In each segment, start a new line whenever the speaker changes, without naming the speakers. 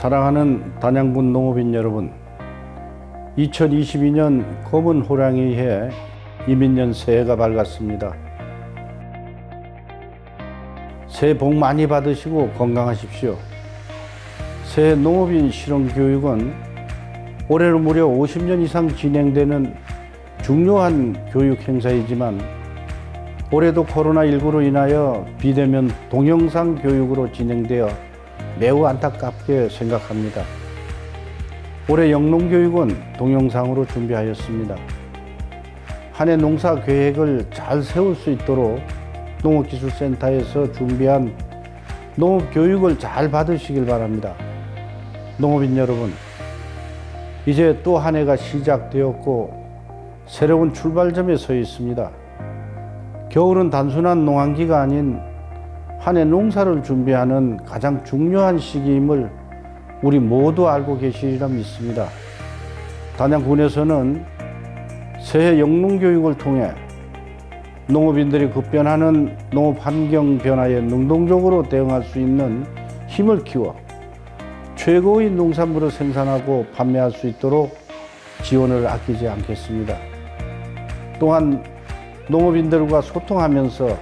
사랑하는 단양군 농업인 여러분 2022년 검은 호랑이 해 이민년 새해가 밝았습니다 새해 복 많이 받으시고 건강하십시오 새해 농업인 실용교육은 올해로 무려 50년 이상 진행되는 중요한 교육 행사이지만 올해도 코로나19로 인하여 비대면 동영상 교육으로 진행되어 매우 안타깝게 생각합니다. 올해 영농교육원 동영상으로 준비하였습니다. 한 해 농사 계획을 잘 세울 수 있도록 농업기술센터에서 준비한 농업교육을 잘 받으시길 바랍니다. 농업인 여러분, 이제 또 한 해가 시작되었고 새로운 출발점에 서 있습니다. 겨울은 단순한 농한기가 아닌 한해 농사를 준비하는 가장 중요한 시기임을 우리 모두 알고 계시리라 믿습니다. 단양군에서는 새해 영농교육을 통해 농업인들이 급변하는 농업 환경 변화에 능동적으로 대응할 수 있는 힘을 키워 최고의 농산물을 생산하고 판매할 수 있도록 지원을 아끼지 않겠습니다. 또한 농업인들과 소통하면서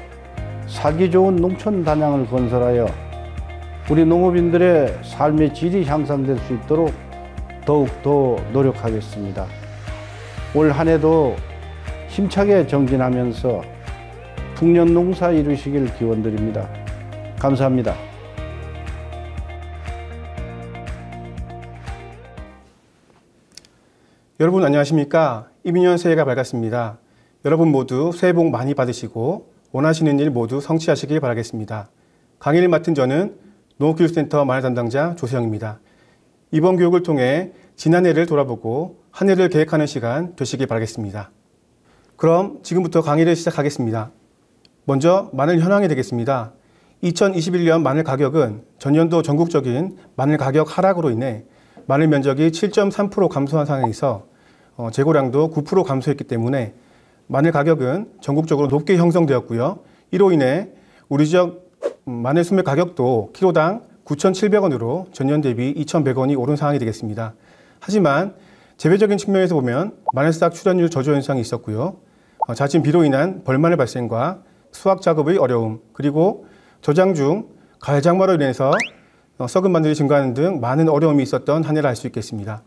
살기 좋은 농촌 단양을 건설하여 우리 농업인들의 삶의 질이 향상될 수 있도록 더욱더 노력하겠습니다. 올 한 해도 힘차게 정진하면서 풍년 농사 이루시길 기원드립니다.
감사합니다. 여러분 안녕하십니까? 이민년 새해가 밝았습니다. 여러분 모두 새해 복 많이 받으시고 원하시는 일 모두 성취하시길 바라겠습니다. 강의를 맡은 저는 농업교육센터 마 담당자 조세영입니다. 이번 교육을 통해 지난해를 돌아보고 한 해를 계획하는 시간 되시길 바라겠습니다. 그럼 지금부터 강의를 시작하겠습니다. 먼저 마늘 현황이 되겠습니다. 2021년 마늘 가격은 전년도 전국적인 마늘 가격 하락으로 인해 마늘 면적이 7.3% 감소한 상황에서 어, 재고량도 9% 감소했기 때문에 마늘 가격은 전국적으로 높게 형성되었고요. 이로 인해 우리 지역 마늘 음, 수매 가격도 키로당 9,700원으로 전년 대비 2,100원이 오른 상황이 되겠습니다. 하지만 재배적인 측면에서 보면 마늘싹 출연율 저조 현상이 있었고요. 어, 자진 비로 인한 벌마늘 발생과 수확 작업의 어려움 그리고 저장 중 가을 장마로 인해서 어, 썩은 마늘이 증가하는 등 많은 어려움이 있었던 한 해라 할 수 있겠습니다.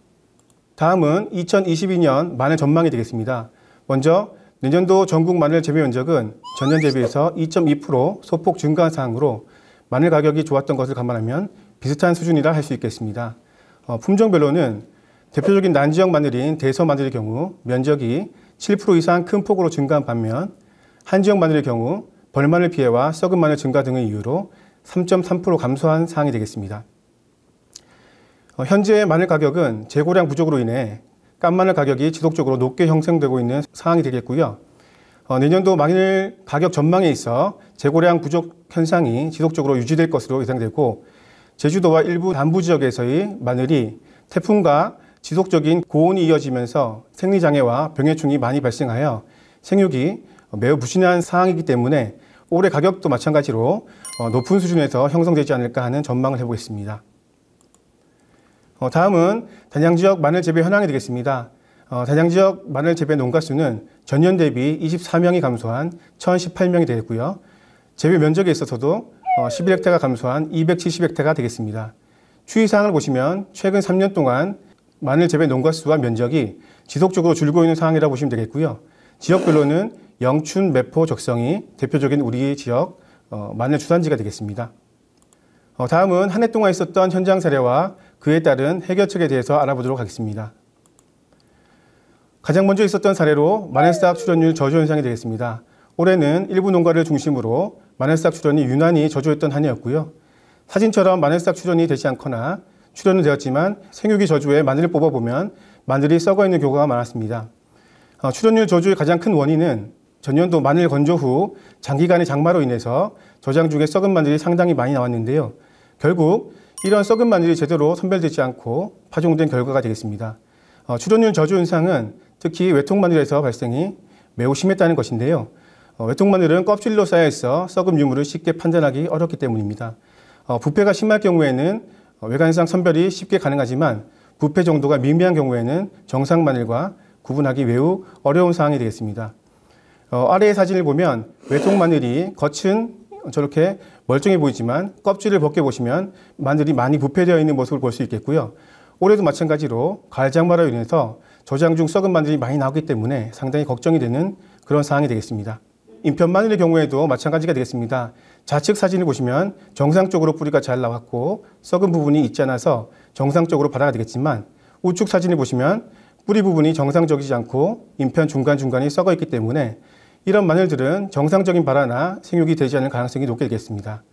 다음은 2022년 마늘 전망이 되겠습니다. 먼저 내년도 전국 마늘 재배 면적은 전년 대비해서 2.2% 소폭 증가한 상황으로 마늘 가격이 좋았던 것을 감안하면 비슷한 수준이라 할 수 있겠습니다. 어, 품종별로는 대표적인 난지형 마늘인 대서 마늘의 경우 면적이 7% 이상 큰 폭으로 증가한 반면 한지형 마늘의 경우 벌마늘 피해와 썩은 마늘 증가 등의 이유로 3.3% 감소한 사항이 되겠습니다. 어, 현재 마늘 가격은 재고량 부족으로 인해 깐마늘 가격이 지속적으로 높게 형성되고 있는 상황이 되겠고요. 어, 내년도 마늘 가격 전망에 있어 재고량 부족 현상이 지속적으로 유지될 것으로 예상되고 제주도와 일부 남부 지역에서의 마늘이 태풍과 지속적인 고온이 이어지면서 생리장애와 병해충이 많이 발생하여 생육이 매우 부진한 상황이기 때문에 올해 가격도 마찬가지로 어, 높은 수준에서 형성되지 않을까 하는 전망을 해보겠습니다. 어, 다음은 단양지역 마늘 재배 현황이 되겠습니다. 어, 단양지역 마늘 재배 농가 수는 전년 대비 24명이 감소한 1,018명이 되겠고요. 재배 면적에 있어서도 어, 11헥타가 감소한 270헥타가 되겠습니다. 추이사항을 보시면 최근 3년 동안 마늘 재배 농가 수와 면적이 지속적으로 줄고 있는 상황이라고 보시면 되겠고요. 지역별로는 영춘, 매포, 적성이 대표적인 우리 지역 어, 마늘 주산지가 되겠습니다. 어, 다음은 한 해 동안 있었던 현장 사례와 그에 따른 해결책에 대해서 알아보도록 하겠습니다. 가장 먼저 있었던 사례로 마늘싹 출연율 저조 현상이 되겠습니다. 올해는 일부 농가를 중심으로 마늘싹 출연이 유난히 저조했던 한 해였고요. 사진처럼 마늘싹 출연이 되지 않거나 출연은 되었지만 생육이 저조해 마늘을 뽑아보면 마늘이 썩어 있는 경우가 많았습니다. 어, 출연율 저조의 가장 큰 원인은 전년도 마늘 건조 후 장기간의 장마로 인해서 저장 중에 썩은 마늘이 상당히 많이 나왔는데요. 결국 이런 썩은 마늘이 제대로 선별되지 않고 파종된 결과가 되겠습니다. 어, 출연율 저조 현상은 특히 외통마늘에서 발생이 매우 심했다는 것인데요. 어, 외통마늘은 껍질로 쌓여 있어 썩은 유무를 쉽게 판단하기 어렵기 때문입니다. 어, 부패가 심할 경우에는 어, 외관상 선별이 쉽게 가능하지만 부패 정도가 미미한 경우에는 정상 마늘과 구분하기 매우 어려운 사항이 되겠습니다. 어, 아래의 사진을 보면 외통 마늘이 겉은 저렇게 멀쩡해 보이지만 껍질을 벗겨보시면 마늘이 많이 부패되어 있는 모습을 볼 수 있겠고요. 올해도 마찬가지로 갈 장마로 인해서 저장 중 썩은 마늘이 많이 나오기 때문에 상당히 걱정이 되는 그런 사항이 되겠습니다. 인편 마늘의 경우에도 마찬가지가 되겠습니다. 좌측 사진을 보시면 정상적으로 뿌리가 잘 나왔고 썩은 부분이 있지 않아서 정상적으로 발화가 되겠지만 우측 사진을 보시면 뿌리 부분이 정상적이지 않고 인편 중간중간이 썩어 있기 때문에 이런 마늘들은 정상적인 발화나 생육이 되지 않을 가능성이 높겠습니다.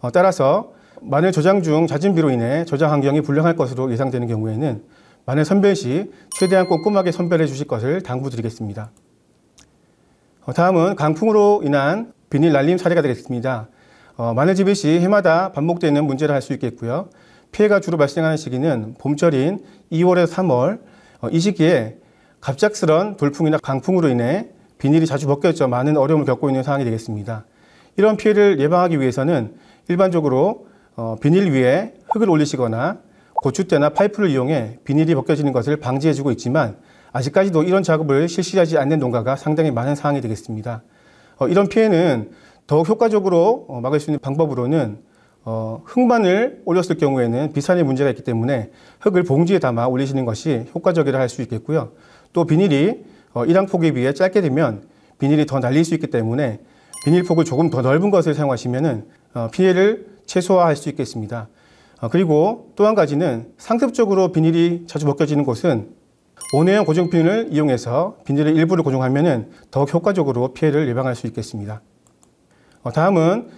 어, 따라서 마늘 저장 중 잦은 비로 인해 저장 환경이 불량할 것으로 예상되는 경우에는 마늘 선별 시 최대한 꼼꼼하게 선별해 주실 것을 당부드리겠습니다. 어, 다음은 강풍으로 인한 비닐 날림 사례가 되겠습니다. 어, 마늘 재배 시 해마다 반복되는 문제를 할 수 있겠고요. 피해가 주로 발생하는 시기는 봄철인 2월에서 3월 어, 이 시기에 갑작스런 돌풍이나 강풍으로 인해 비닐이 자주 벗겨져 많은 어려움을 겪고 있는 상황이 되겠습니다. 이런 피해를 예방하기 위해서는 일반적으로 어, 비닐 위에 흙을 올리시거나 고추대나 파이프를 이용해 비닐이 벗겨지는 것을 방지해주고 있지만 아직까지도 이런 작업을 실시하지 않는 농가가 상당히 많은 상황이 되겠습니다. 어, 이런 피해는 더욱 효과적으로 어, 막을 수 있는 방법으로는 흙만을 올렸을 경우에는 비산의 문제가 있기 때문에 흙을 봉지에 담아 올리시는 것이 효과적이라 할 수 있겠고요. 또 비닐이 어, 1항폭에 비해 짧게 되면 비닐이 더 날릴 수 있기 때문에 비닐폭을 조금 더 넓은 것을 사용하시면 어, 피해를 최소화할 수 있겠습니다. 어, 그리고 또 한 가지는 상습적으로 비닐이 자주 벗겨지는 곳은 온해형 고정핀을 이용해서 비닐의 일부를 고정하면 더욱 효과적으로 피해를 예방할 수 있겠습니다. 어, 다음은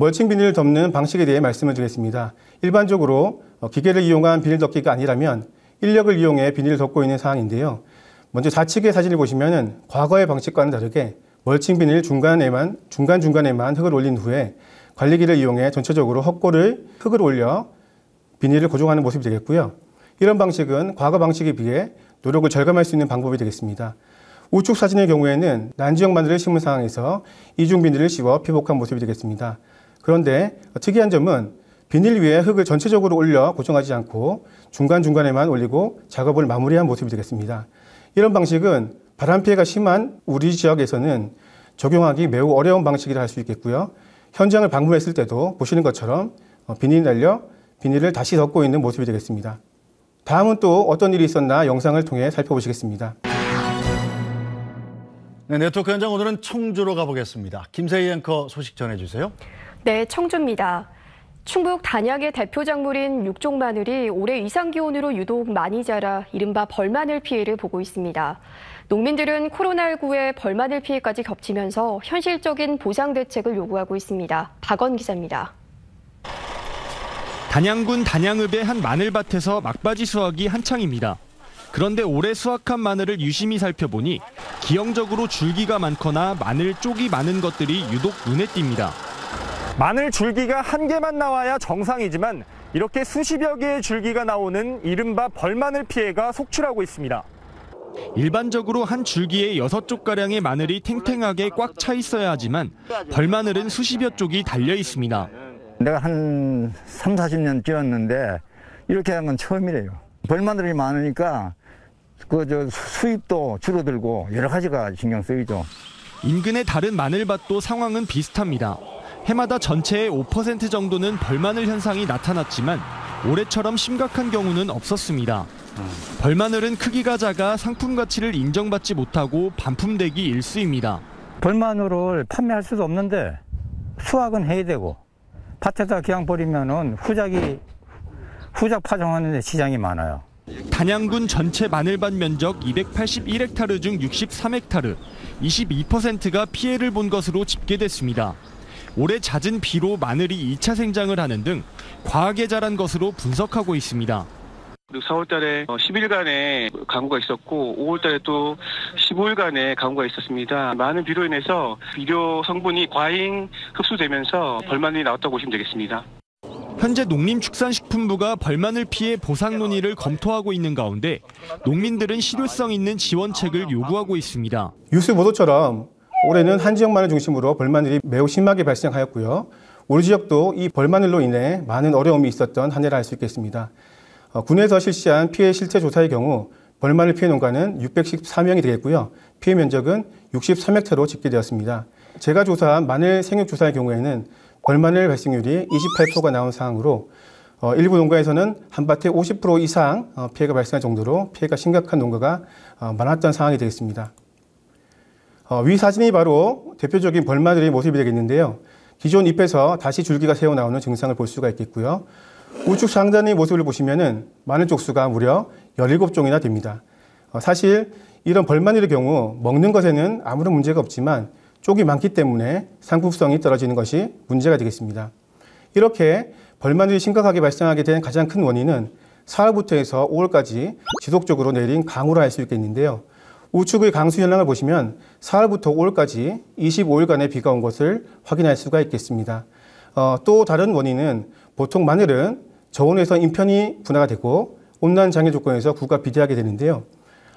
멀칭 비닐을 덮는 방식에 대해 말씀을 드리겠습니다. 일반적으로 기계를 이용한 비닐 덮기가 아니라면 인력을 이용해 비닐을 덮고 있는 상황인데요. 먼저 좌측의 사진을 보시면 과거의 방식과는 다르게 멀칭 비닐 중간에만 중간중간에만 흙을 올린 후에 관리기를 이용해 전체적으로 헛골을 흙을 올려 비닐을 고정하는 모습이 되겠고요. 이런 방식은 과거 방식에 비해 노력을 절감할 수 있는 방법이 되겠습니다. 우측 사진의 경우에는 난지형 마늘을 심은 상황에서 이중 비닐을 씌워 피복한 모습이 되겠습니다. 그런데 특이한 점은 비닐 위에 흙을 전체적으로 올려 고정하지 않고 중간중간에만 올리고 작업을 마무리한 모습이 되겠습니다. 이런 방식은 바람 피해가 심한 우리 지역에서는 적용하기 매우 어려운 방식이라 할 수 있겠고요. 현장을 방문했을 때도 보시는 것처럼 어, 비닐 날려 비닐을 다시 덮고 있는 모습이 되겠습니다. 다음은 또 어떤 일이 있었나 영상을 통해 살펴보시겠습니다.
네, 네트워크 현장 오늘은 청주로 가보겠습니다. 김세희 앵커 소식 전해주세요.
네,
청주입니다. 충북 단양의 대표 작물인 육종 마늘이 올해 이상 기온으로 유독 많이 자라 이른바 벌마늘 피해를 보고 있습니다. 농민들은 코로나1 9에 벌마늘 피해까지 겹치면서 현실적인 보상 대책을 요구하고 있습니다. 박원 기자입니다. 단양군 단양읍의 한 마늘밭에서 막바지 수확이 한창입니다. 그런데 올해 수확한 마늘을 유심히 살펴보니 기형적으로 줄기가 많거나 마늘 쪽이 많은 것들이 유독 눈에 띕니다. 마늘 줄기가 한 개만 나와야 정상이지만 이렇게 수십여 개의 줄기가 나오는 이른바 벌마늘 피해가 속출하고 있습니다. 일반적으로 한 줄기에 6쪽가량의 마늘이 탱탱하게 꽉 차 있어야 하지만 벌마늘은 수십여 쪽이 달려 있습니다. 내가 한 3, 40년 뛰었는데 이렇게 한 건 처음이래요. 벌마늘이 많으니까 그저 수입도 줄어들고 여러 가지가 신경 쓰이죠. 인근의 다른 마늘밭도 상황은 비슷합니다. 해마다 전체의 5% 정도는 벌마늘 현상이 나타났지만 올해처럼 심각한 경우는 없었습니다. 벌마늘은 크기가 작아 상품 가치를 인정받지 못하고 반품되기 일쑤입니다. 벌마늘을 판매할 수도 없는데 수확은 해야 되고 밭에다 기양 버리면은 후작이 후작 파종하는데 지장이 많아요. 단양군 전체 마늘밭 면적 281헥타르 중 63헥타르, 22%가 피해를 본 것으로 집계됐습니다. 올해 잦은 비로 마늘이 2차 생장을 하는 등 과하게 자란 것으로 분석하고 있습니다.
그리고 4월달에 10일간의 어, 강우가 있었고 5월달에 또 15일간의 강우가 있었습니다. 많은 비로 인해서 비료 성분이 과잉 흡수되면서 네. 벌마늘이 나왔다고 보시면 되겠습니다.
현재 농림축산식품부가 벌마늘 피해 보상 논의를 검토하고 있는 가운데 농민들은 실효성 있는 지원책을 요구하고 있습니다.
뉴스 보도처럼 올해는 한 지역만을 중심으로 벌만늘이 매우 심하게 발생하였고요. 우리 지역도 이벌만늘로 인해 많은 어려움이 있었던 한 해라 할 수 있겠습니다. 어, 군에서 실시한 피해 실태 조사의 경우 벌만을 피해 농가는 614명이 되겠고요. 피해 면적은 63헥타로 집계되었습니다. 제가 조사한 마늘 생육 조사의 경우에는 벌만을 발생률이 28%가 나온 상황으로 어, 일부 농가에서는 한밭에 50% 이상 어, 피해가 발생할 정도로 피해가 심각한 농가가 많았던 상황이 되겠습니다. 어, 위 사진이 바로 대표적인 벌마들의 모습이 되겠는데요. 기존 잎에서 다시 줄기가 새어 나오는 증상을 볼 수가 있겠고요. 우측 상단의 모습을 보시면은 많은 쪽수가 무려 17종이나 됩니다. 어, 사실 이런 벌마늘의 경우 먹는 것에는 아무런 문제가 없지만 쪽이 많기 때문에 상품성이 떨어지는 것이 문제가 되겠습니다. 이렇게 벌마늘이 심각하게 발생하게 된 가장 큰 원인은 4월부터 해서 5월까지 지속적으로 내린 강우라 할 수 있겠는데요. 우측의 강수 현황을 보시면 4월부터 5월까지 25일간의 비가 온 것을 확인할 수가 있겠습니다. 어, 또 다른 원인은 보통 마늘은 저온에서 인편이 분화가 되고 온난 장애 조건에서 구가 비대하게 되는데요.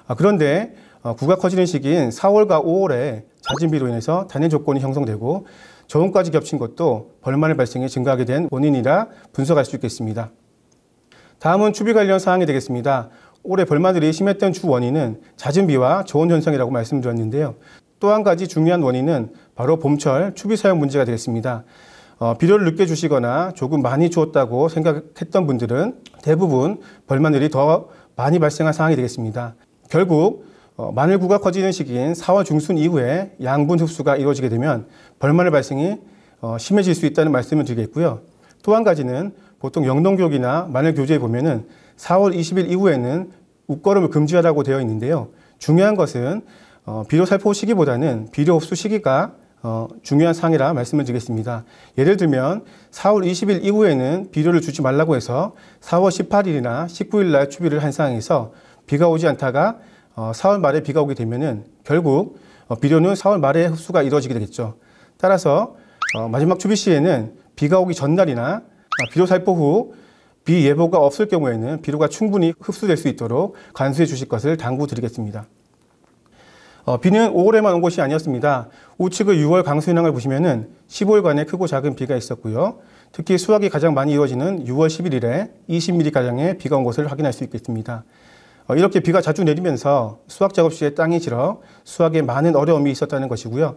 아, 그런데 어, 구가 커지는 시기인 4월과 5월에 잦은 비로 인해서 단일 조건이 형성되고 저온까지 겹친 것도 벌만의 발생이 증가하게 된 원인이라 분석할 수 있겠습니다. 다음은 추비 관련 사항이 되겠습니다. 올해 벌마들이 심했던 주 원인은 잦은 비와 저온 현상이라고 말씀드렸는데요. 또 한 가지 중요한 원인은 바로 봄철 추비 사용 문제가 되겠습니다. 어, 비료를 늦게 주시거나 조금 많이 주었다고 생각했던 분들은 대부분 벌마늘이 더 많이 발생한 상황이 되겠습니다. 결국 어, 마늘구가 커지는 시기인 4월 중순 이후에 양분 흡수가 이루어지게 되면 벌마늘 발생이 어, 심해질 수 있다는 말씀을 드리겠고요. 또 한 가지는 보통 영농교육이나 마늘 교재에 보면은 4월 20일 이후에는 웃걸음을 금지하라고 되어 있는데요. 중요한 것은 어, 비료 살포 시기보다는 비료 흡수 시기가 어, 중요한 사항이라 말씀을 드리겠습니다. 예를 들면 4월 20일 이후에는 비료를 주지 말라고 해서 4월 18일이나 19일 날 추비를 한 상황에서 비가 오지 않다가 어, 4월 말에 비가 오게 되면은 결국 어, 비료는 4월 말에 흡수가 이루어지게 되겠죠. 따라서 어, 마지막 추비 시에는 비가 오기 전날이나 아, 비료 살포 후 비예보가 없을 경우에는 비료가 충분히 흡수될 수 있도록 간수해 주실 것을 당부드리겠습니다. 어, 비는 5월에만 온 것이 아니었습니다. 우측의 6월 강수현황을 보시면은 15일간의 크고 작은 비가 있었고요. 특히 수확이 가장 많이 이루어지는 6월 11일에 20mm가량의 비가 온 것을 확인할 수 있겠습니다. 어, 이렇게 비가 자주 내리면서 수확 작업 시에 땅이 질어 수확에 많은 어려움이 있었다는 것이고요.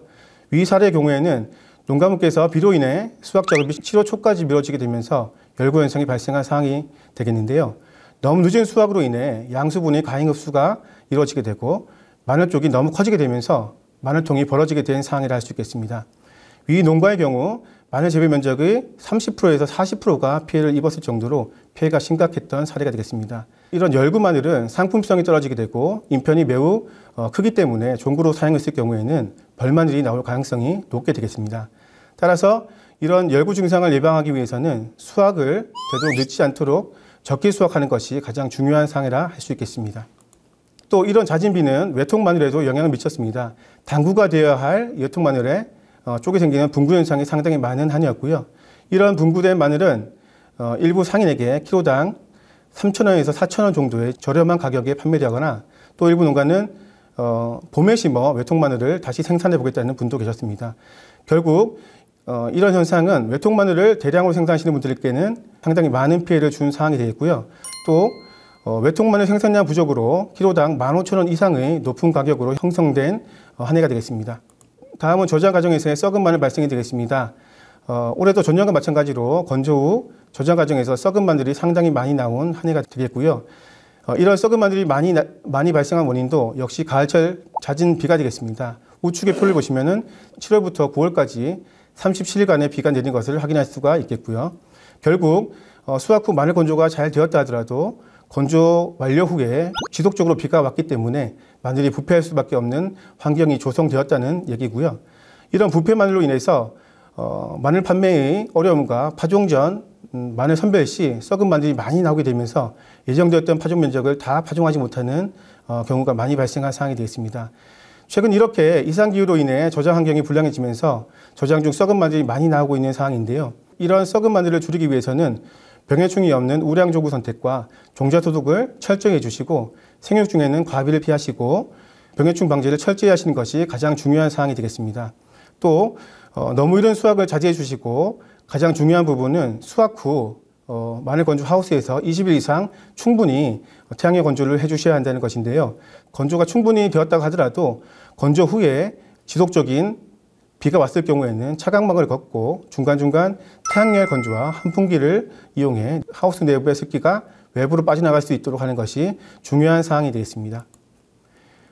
위 사례의 경우에는 농가분께서 비로 인해 수확 작업이 7월 초까지 미뤄지게 되면서 열구현상이 발생한 상황이 되겠는데요. 너무 늦은 수확으로 인해 양수분의 과잉흡수가 이루어지게 되고 마늘 쪽이 너무 커지게 되면서 마늘통이 벌어지게 된 상황이라 할 수 있겠습니다. 위 농가의 경우 마늘 재배 면적의 30%에서 40%가 피해를 입었을 정도로 피해가 심각했던 사례가 되겠습니다. 이런 열구 마늘은 상품성이 떨어지게 되고 인편이 매우 어, 크기 때문에 종구로 사용했을 경우에는 벌마늘이 나올 가능성이 높게 되겠습니다. 따라서 이런 열구 증상을 예방하기 위해서는 수확을 되도록 늦지 않도록 적게 수확하는 것이 가장 중요한 사항이라할 수 있겠습니다. 또 이런 자진비는 외통 마늘에도 영향을 미쳤습니다. 당구가 되어야 할 여통 마늘에 어, 쪽에 생기는 분구 현상이 상당히 많은 한이었고요. 이런 분구된 마늘은 어, 일부 상인에게 키로당 3 0원에서4 0원 정도의 저렴한 가격에 판매되거나 또 일부 농가는 어, 봄에 심어 외통 마늘을 다시 생산해 보겠다는 분도 계셨습니다. 결국 어, 이런 현상은 외통 마늘을 대량으로 생산하시는 분들께는 상당히 많은 피해를 준 사항이 되겠고요. 또 어, 외통 마늘 생산량 부족으로 키로당 15,000원 이상의 높은 가격으로 형성된 어, 한 해가 되겠습니다. 다음은 저장 과정에서의 썩은 마늘 발생이 되겠습니다. 어, 올해도 전년과 마찬가지로 건조 후 저장 과정에서 썩은 마늘이 상당히 많이 나온 한 해가 되겠고요. 어, 이런 썩은 마늘이 많이 나, 많이 발생한 원인도 역시 가을철 잦은 비가 되겠습니다. 우측의 표를 보시면은 7월부터 9월까지 37일간의 비가 내린 것을 확인할 수가 있겠고요. 결국 어, 수확 후 마늘 건조가 잘 되었다 하더라도 건조 완료 후에 지속적으로 비가 왔기 때문에 마늘이 부패할 수밖에 없는 환경이 조성되었다는 얘기고요. 이런 부패 마늘로 인해서 어, 마늘 판매의 어려움과 파종 전 음, 마늘 선별 시 썩은 마늘이 많이 나오게 되면서 예정되었던 파종 면적을 다 파종하지 못하는 어, 경우가 많이 발생한 상황이 되겠습니다. 최근 이렇게 이상기후로 인해 저장 환경이 불량해지면서 저장 중 썩은 마늘이 많이 나오고 있는 상황인데요. 이런 썩은 마늘을 줄이기 위해서는 병해충이 없는 우량 조구 선택과 종자 소독을 철저히 해주시고 생육 중에는 과비를 피하시고 병해충 방지를 철저히 하시는 것이 가장 중요한 사항이 되겠습니다. 또 어, 너무 이른 수확을 자제해 주시고 가장 중요한 부분은 수확 후 어, 마늘 건조 하우스에서 20일 이상 충분히 태양의 건조를 해주셔야 한다는 것인데요. 건조가 충분히 되었다고 하더라도 건조 후에 지속적인 비가 왔을 경우에는 차각막을 걷고 중간중간 태양열 건조와 환풍기를 이용해 하우스 내부의 습기가 외부로 빠져나갈 수 있도록 하는 것이 중요한 사항이 되겠습니다.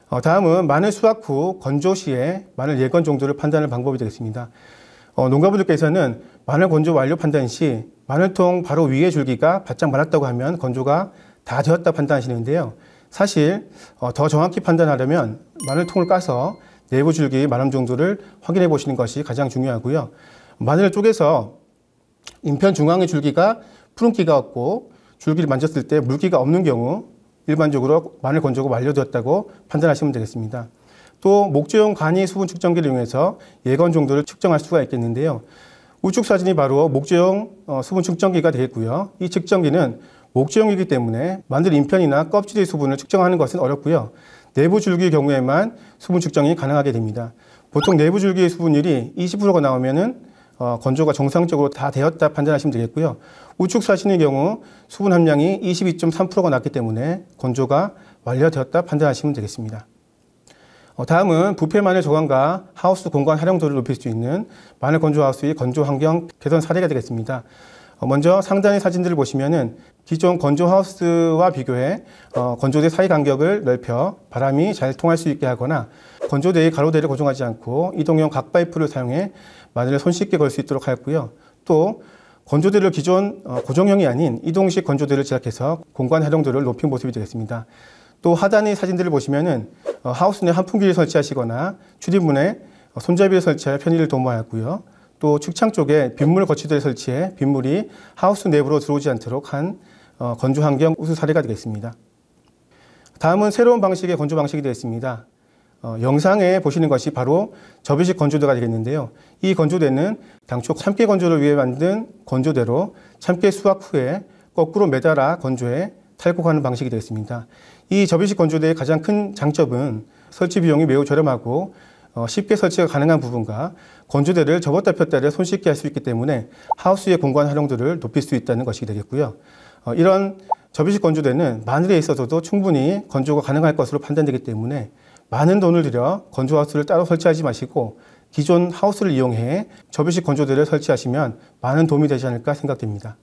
어, 다음은 마늘 수확 후 건조 시에 마늘 예건 네 정도를 판단하는 방법이 되겠습니다. 어, 농가분들께서는 마늘 건조 완료 판단 시 마늘통 바로 위에 줄기가 바짝 말랐다고 하면 건조가 다 되었다 판단하시는데요. 사실 어, 더 정확히 판단하려면 마늘통을 까서 내부 줄기 마름 정도를 확인해 보시는 것이 가장 중요하고요. 마늘을 쪼개서 인편 중앙의 줄기가 푸른기가 없고 줄기를 만졌을 때 물기가 없는 경우 일반적으로 마늘 건조가 완료되었다고 판단하시면 되겠습니다. 또 목재용 간이 수분 측정기를 이용해서 예건 정도를 측정할 수가 있겠는데요. 우측 사진이 바로 목재용 어, 수분 측정기가 되겠고요. 이 측정기는 목재용이기 때문에 마늘 인편이나 껍질의 수분을 측정하는 것은 어렵고요. 내부 줄기의 경우에만 수분 측정이 가능하게 됩니다. 보통 내부 줄기의 수분율이 20%가 나오면은 어, 건조가 정상적으로 다 되었다 판단하시면 되겠고요. 우측 사진의 경우 수분 함량이 22.3%가 낮기 때문에 건조가 완료되었다 판단하시면 되겠습니다. 어, 다음은 부패 마늘 조감과 하우스 공간 활용도를 높일 수 있는 마늘 건조 하우스의 건조 환경 개선 사례가 되겠습니다. 어, 먼저 상단의 사진들을 보시면은 기존 건조 하우스와 비교해 어, 건조대 사이 간격을 넓혀 바람이 잘 통할 수 있게 하거나 건조대의 가로대를 고정하지 않고 이동형 각파이프를 사용해 마늘을 손쉽게 걸 수 있도록 하였고요. 또 건조대를 기존 어, 고정형이 아닌 이동식 건조대를 제작해서 공간 활용도를 높인 모습이 되겠습니다. 또 하단의 사진들을 보시면은 어, 하우스 내 환풍기를 설치하시거나 출입문에 손잡이를 설치하여 편의를 도모하였고요. 또 측창 쪽에 빗물 거치대를 설치해 빗물이 하우스 내부로 들어오지 않도록 한 어, 건조 환경 우수 사례가 되겠습니다. 다음은 새로운 방식의 건조 방식이 되겠습니다. 어, 영상에 보시는 것이 바로 접이식 건조대가 되겠는데요. 이 건조대는 당초 참깨 건조를 위해 만든 건조대로 참깨 수확 후에 거꾸로 매달아 건조해 탈곡하는 방식이 되겠습니다. 이 접이식 건조대의 가장 큰 장점은 설치 비용이 매우 저렴하고 어, 쉽게 설치가 가능한 부분과 건조대를 접었다 폈다를 손쉽게 할 수 있기 때문에 하우스의 공간 활용도를 높일 수 있다는 것이 되겠고요. 어, 이런 접이식 건조대는 마늘에 있어서도 충분히 건조가 가능할 것으로 판단되기 때문에 많은 돈을 들여 건조하우스를 따로 설치하지 마시고 기존 하우스를 이용해 접이식 건조대를 설치하시면 많은 도움이 되지 않을까 생각됩니다.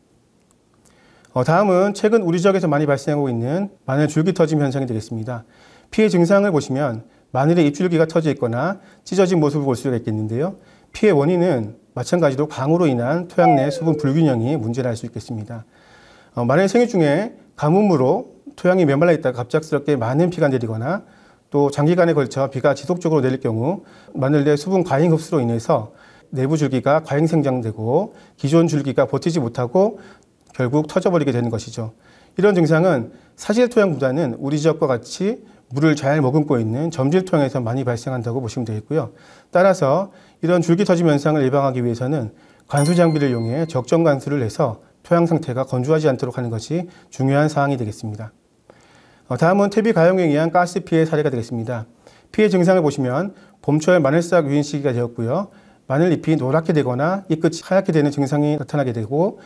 어, 다음은 최근 우리 지역에서 많이 발생하고 있는 마늘 줄기 터짐 현상이 되겠습니다. 피해 증상을 보시면 마늘에 입줄기가 터져 있거나 찢어진 모습을 볼 수가 있겠는데요. 피해 원인은 마찬가지로 광으로 인한 토양 내 수분 불균형이 문제라 할수 있겠습니다. 어, 마늘 생애 중에 가뭄으로 토양이 메말라 있다가 갑작스럽게 많은 비가 내리거나 또 장기간에 걸쳐 비가 지속적으로 내릴 경우 마늘 내 수분 과잉 흡수로 인해서 내부 줄기가 과잉 생장되고 기존 줄기가 버티지 못하고 결국 터져버리게 되는 것이죠. 이런 증상은 사실 토양보다는 우리 지역과 같이 물을 잘 머금고 있는 점질통에서 많이 발생한다고 보시면 되겠고요. 따라서 이런 줄기 터짐 현상을 예방하기 위해서는 관수 장비를 이용해 적정 관수를 해서 토양 상태가 건조하지 않도록 하는 것이 중요한 사항이 되겠습니다. 어, 다음은 퇴비 가용에 의한 가스 피해 사례가 되겠습니다. 피해 증상을 보시면 봄철 마늘싹 위인 시기가 되었고요. 마늘잎이 노랗게 되거나 잎끝이 하얗게 되는 증상이 나타나게 되고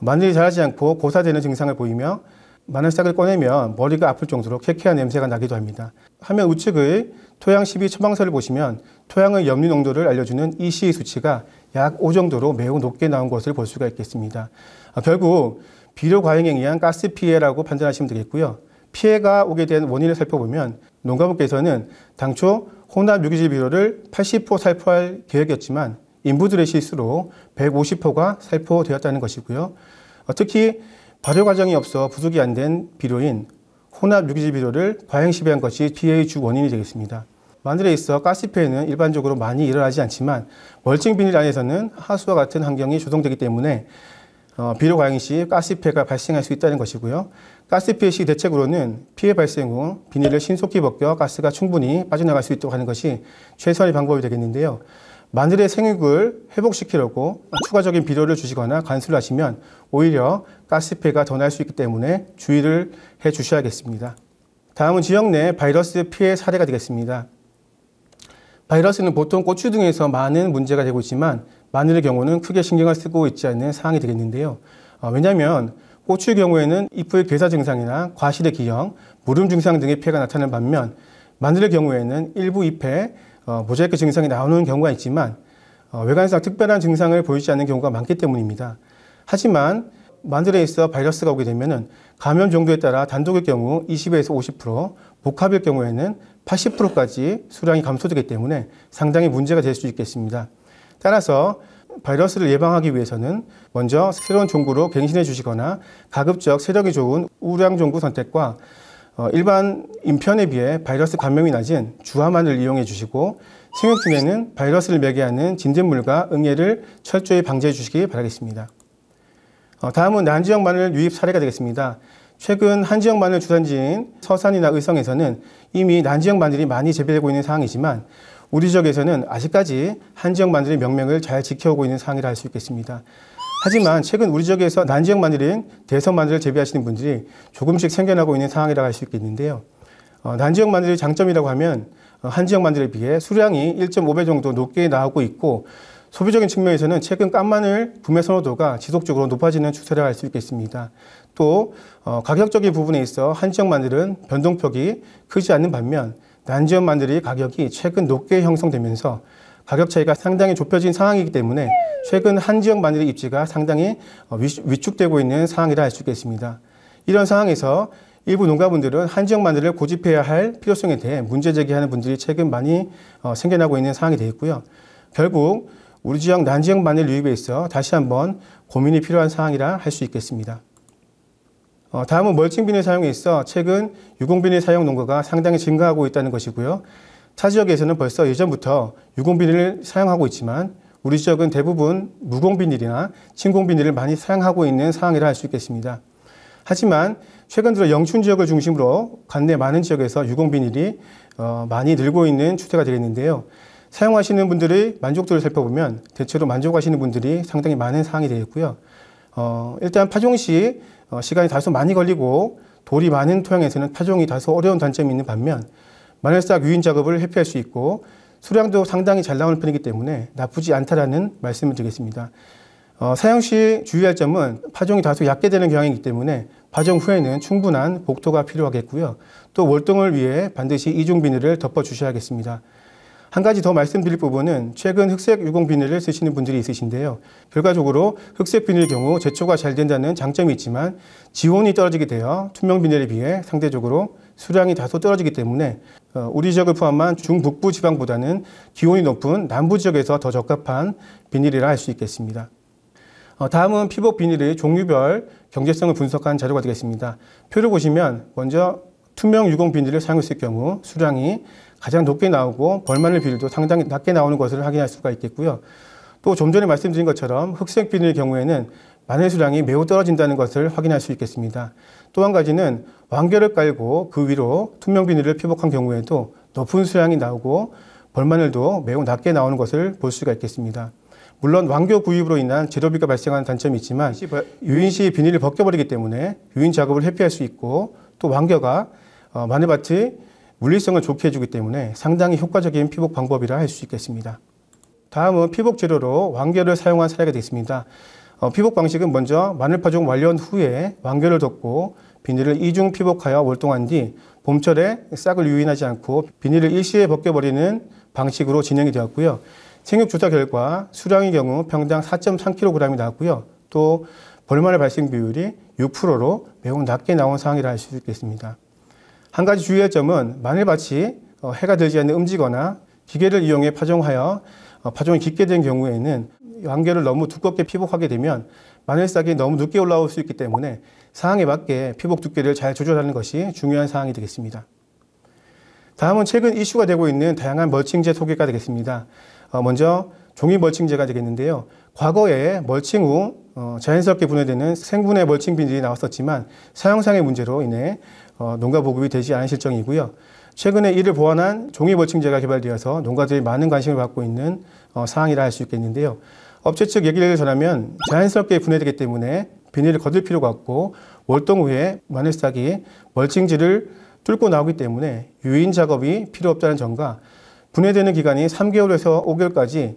마늘이 자라지 않고 고사되는 증상을 보이며 마늘싹을 꺼내면 머리가 아플 정도로 쾌쾌한 냄새가 나기도 합니다. 화면 우측의 토양 12 처방서를 보시면 토양의 염류 농도를 알려주는 EC 수치가 약 5 정도로 매우 높게 나온 것을 볼 수가 있겠습니다. 아, 결국 비료 과잉에 의한 가스 피해라고 판단하시면 되겠고요. 피해가 오게 된 원인을 살펴보면 농가분께서는 당초 혼합 유기질 비료를 8 0 살포할 계획이었지만 인부들의 실수로 1 5 0가 살포되었다는 것이고요. 어, 특히 발효 과정이 없어 부숙이 안 된 비료인 혼합 유기질 비료를 과잉시취한 것이 피해의 주 원인이 되겠습니다. 마늘에 있어 가스피해는 일반적으로 많이 일어나지 않지만 멀칭 비닐 안에서는 하수와 같은 환경이 조성되기 때문에 어, 비료 과잉 시 가스피해가 발생할 수 있다는 것이고요. 가스피해 시 대책으로는 피해 발생 후 비닐을 신속히 벗겨 가스가 충분히 빠져나갈 수 있도록 하는 것이 최선의 방법이 되겠는데요. 마늘의 생육을 회복시키려고 추가적인 비료를 주시거나 간수를 하시면 오히려 가스피해가 더 날 수 있기 때문에 주의를 해 주셔야겠습니다. 다음은 지역 내 바이러스 피해 사례가 되겠습니다. 바이러스는 보통 고추 등에서 많은 문제가 되고 있지만 마늘의 경우는 크게 신경을 쓰고 있지 않는 상황이 되겠는데요. 어, 왜냐하면 고추의 경우에는 잎의 괴사 증상이나 과실의 기형, 무름 증상 등의 피해가 나타나는 반면 마늘의 경우에는 일부 잎에 어, 모자이크 증상이 나오는 경우가 있지만 어, 외관상 특별한 증상을 보이지 않는 경우가 많기 때문입니다. 하지만 만들에 있어 바이러스가 오게 되면은 감염 정도에 따라 단독의 경우 20에서 50%, 복합의 경우에는 80%까지 수량이 감소되기 때문에 상당히 문제가 될 수 있겠습니다. 따라서 바이러스를 예방하기 위해서는 먼저 새로운 종구로 갱신해 주시거나 가급적 세력이 좋은 우량 종구 선택과 어, 일반 인편에 비해 바이러스 감염이 낮은 주화만을 이용해 주시고 생육 중에는 바이러스를 매개하는 진딧물과 응애를 철저히 방지해 주시기 바라겠습니다. 어, 다음은 난지역 마늘 유입 사례가 되겠습니다. 최근 한지역 마늘 주산지인 서산이나 의성에서는 이미 난지역 마늘이 많이 재배되고 있는 상황이지만 우리 지역에서는 아직까지 한지역 마늘의 명맥을 잘 지켜오고 있는 상황이라 할 수 있겠습니다. 하지만 최근 우리 지역에서 난지역 마늘인 대성 마늘을 재배하시는 분들이 조금씩 생겨나고 있는 상황이라고 할 수 있겠는데요. 어, 난지역 마늘의 장점이라고 하면 어, 한 지역 마늘에 비해 수량이 1.5배 정도 높게 나오고 있고 소비적인 측면에서는 최근 깐마늘 구매 선호도가 지속적으로 높아지는 추세라고할 수 있겠습니다. 또 어, 가격적인 부분에 있어 한 지역 마늘은 변동폭이 크지 않는 반면 난지역 마늘의 가격이 최근 높게 형성되면서 가격 차이가 상당히 좁혀진 상황이기 때문에 최근 한 지역 마늘의 입지가 상당히 어, 위축되고 있는 상황이라 할 수 있겠습니다. 이런 상황에서 일부 농가분들은 한 지역 마늘을 고집해야 할 필요성에 대해 문제 제기하는 분들이 최근 많이 어, 생겨나고 있는 상황이 되어 있고요. 결국 우리 지역 난 지역 마늘 유입에 있어 다시 한번 고민이 필요한 상황이라 할 수 있겠습니다. 어, 다음은 멀칭 비닐 사용에 있어 최근 유공 비닐 사용 농가가 상당히 증가하고 있다는 것이고요. 차 지역에서는 벌써 예전부터 유공비닐을 사용하고 있지만 우리 지역은 대부분 무공비닐이나 친공비닐을 많이 사용하고 있는 상황이라 할 수 있겠습니다. 하지만 최근 들어 영춘 지역을 중심으로 관내 많은 지역에서 유공비닐이 어, 많이 늘고 있는 추세가 되겠는데요. 사용하시는 분들의 만족도를 살펴보면 대체로 만족하시는 분들이 상당히 많은 상황이 되겠고요. 어, 일단 파종 시 어, 시간이 다소 많이 걸리고 돌이 많은 토양에서는 파종이 다소 어려운 단점이 있는 반면 마늘싹 유인 작업을 회피할 수 있고 수량도 상당히 잘 나오는 편이기 때문에 나쁘지 않다라는 말씀을 드리겠습니다. 어, 사용 시 주의할 점은 파종이 다소 얕게 되는 경향이기 때문에 파종 후에는 충분한 복토가 필요하겠고요. 또 월동을 위해 반드시 이중 비닐을 덮어 주셔야겠습니다. 한 가지 더 말씀드릴 부분은 최근 흑색 유공 비닐을 쓰시는 분들이 있으신데요. 결과적으로 흑색 비닐의 경우 제초가 잘 된다는 장점이 있지만 지원이 떨어지게 되어 투명 비닐에 비해 상대적으로 수량이 다소 떨어지기 때문에 어, 우리 지역을 포함한 중북부 지방보다는 기온이 높은 남부 지역에서 더 적합한 비닐이라 할 수 있겠습니다. 어, 다음은 피복 비닐의 종류별 경제성을 분석한 자료가 되겠습니다. 표를 보시면 먼저 투명 유공 비닐을 사용했을 경우 수량이 가장 높게 나오고 벌만의 비율도 상당히 낮게 나오는 것을 확인할 수가 있겠고요. 또 좀 전에 말씀드린 것처럼 흑색 비늘의 경우에는 마늘 수량이 매우 떨어진다는 것을 확인할 수 있겠습니다. 또 한 가지는 완결을 깔고 그 위로 투명 비늘을 피복한 경우에도 높은 수량이 나오고 벌마늘도 매우 낮게 나오는 것을 볼 수가 있겠습니다. 물론 완교 구입으로 인한 제도비가 발생하는 단점이 있지만 유인 시 비닐을 벗겨버리기 때문에 유인 작업을 회피할 수 있고 또 완교가 어, 마늘밭이 물리성을 좋게 해주기 때문에 상당히 효과적인 피복 방법이라 할 수 있겠습니다. 다음은 피복 재료로 완결을 사용한 사례가 되겠습니다. 어, 피복 방식은 먼저 마늘 파종 완료 후에 완결을 덮고 비닐을 이중 피복하여 월동한 뒤 봄철에 싹을 유인하지 않고 비닐을 일시에 벗겨버리는 방식으로 진행이 되었고요. 생육 조사 결과 수량의 경우 평당 4.3kg이 나왔고요. 또 벌말 발생 비율이 6%로 매우 낮게 나온 상황이라 할 수 있겠습니다. 한 가지 주의할 점은 마늘밭이 어, 해가 들지 않는 음지거나 기계를 이용해 파종하여 어, 파종이 깊게 된 경우에는 안개를 너무 두껍게 피복하게 되면 마늘싹이 너무 늦게 올라올 수 있기 때문에 상황에 맞게 피복 두께를 잘 조절하는 것이 중요한 사항이 되겠습니다. 다음은 최근 이슈가 되고 있는 다양한 멀칭제 소개가 되겠습니다. 어, 먼저 종이 멀칭제가 되겠는데요. 과거에 멀칭 후 자연스럽게 분해되는 생분해 멀칭 빈들이 나왔었지만 사용상의 문제로 인해 어, 농가 보급이 되지 않은 실정이고요. 최근에 이를 보완한 종이보칭제가 개발되어서 농가들이 많은 관심을 받고 있는 어, 사항이라 할 수 있겠는데요. 업체 측 얘기를 전하면 자연스럽게 분해되기 때문에 비닐을 거둘 필요가 없고 월동 후에 마늘싹이 멀칭지를 뚫고 나오기 때문에 유인 작업이 필요 없다는 점과 분해되는 기간이 3개월에서 5개월까지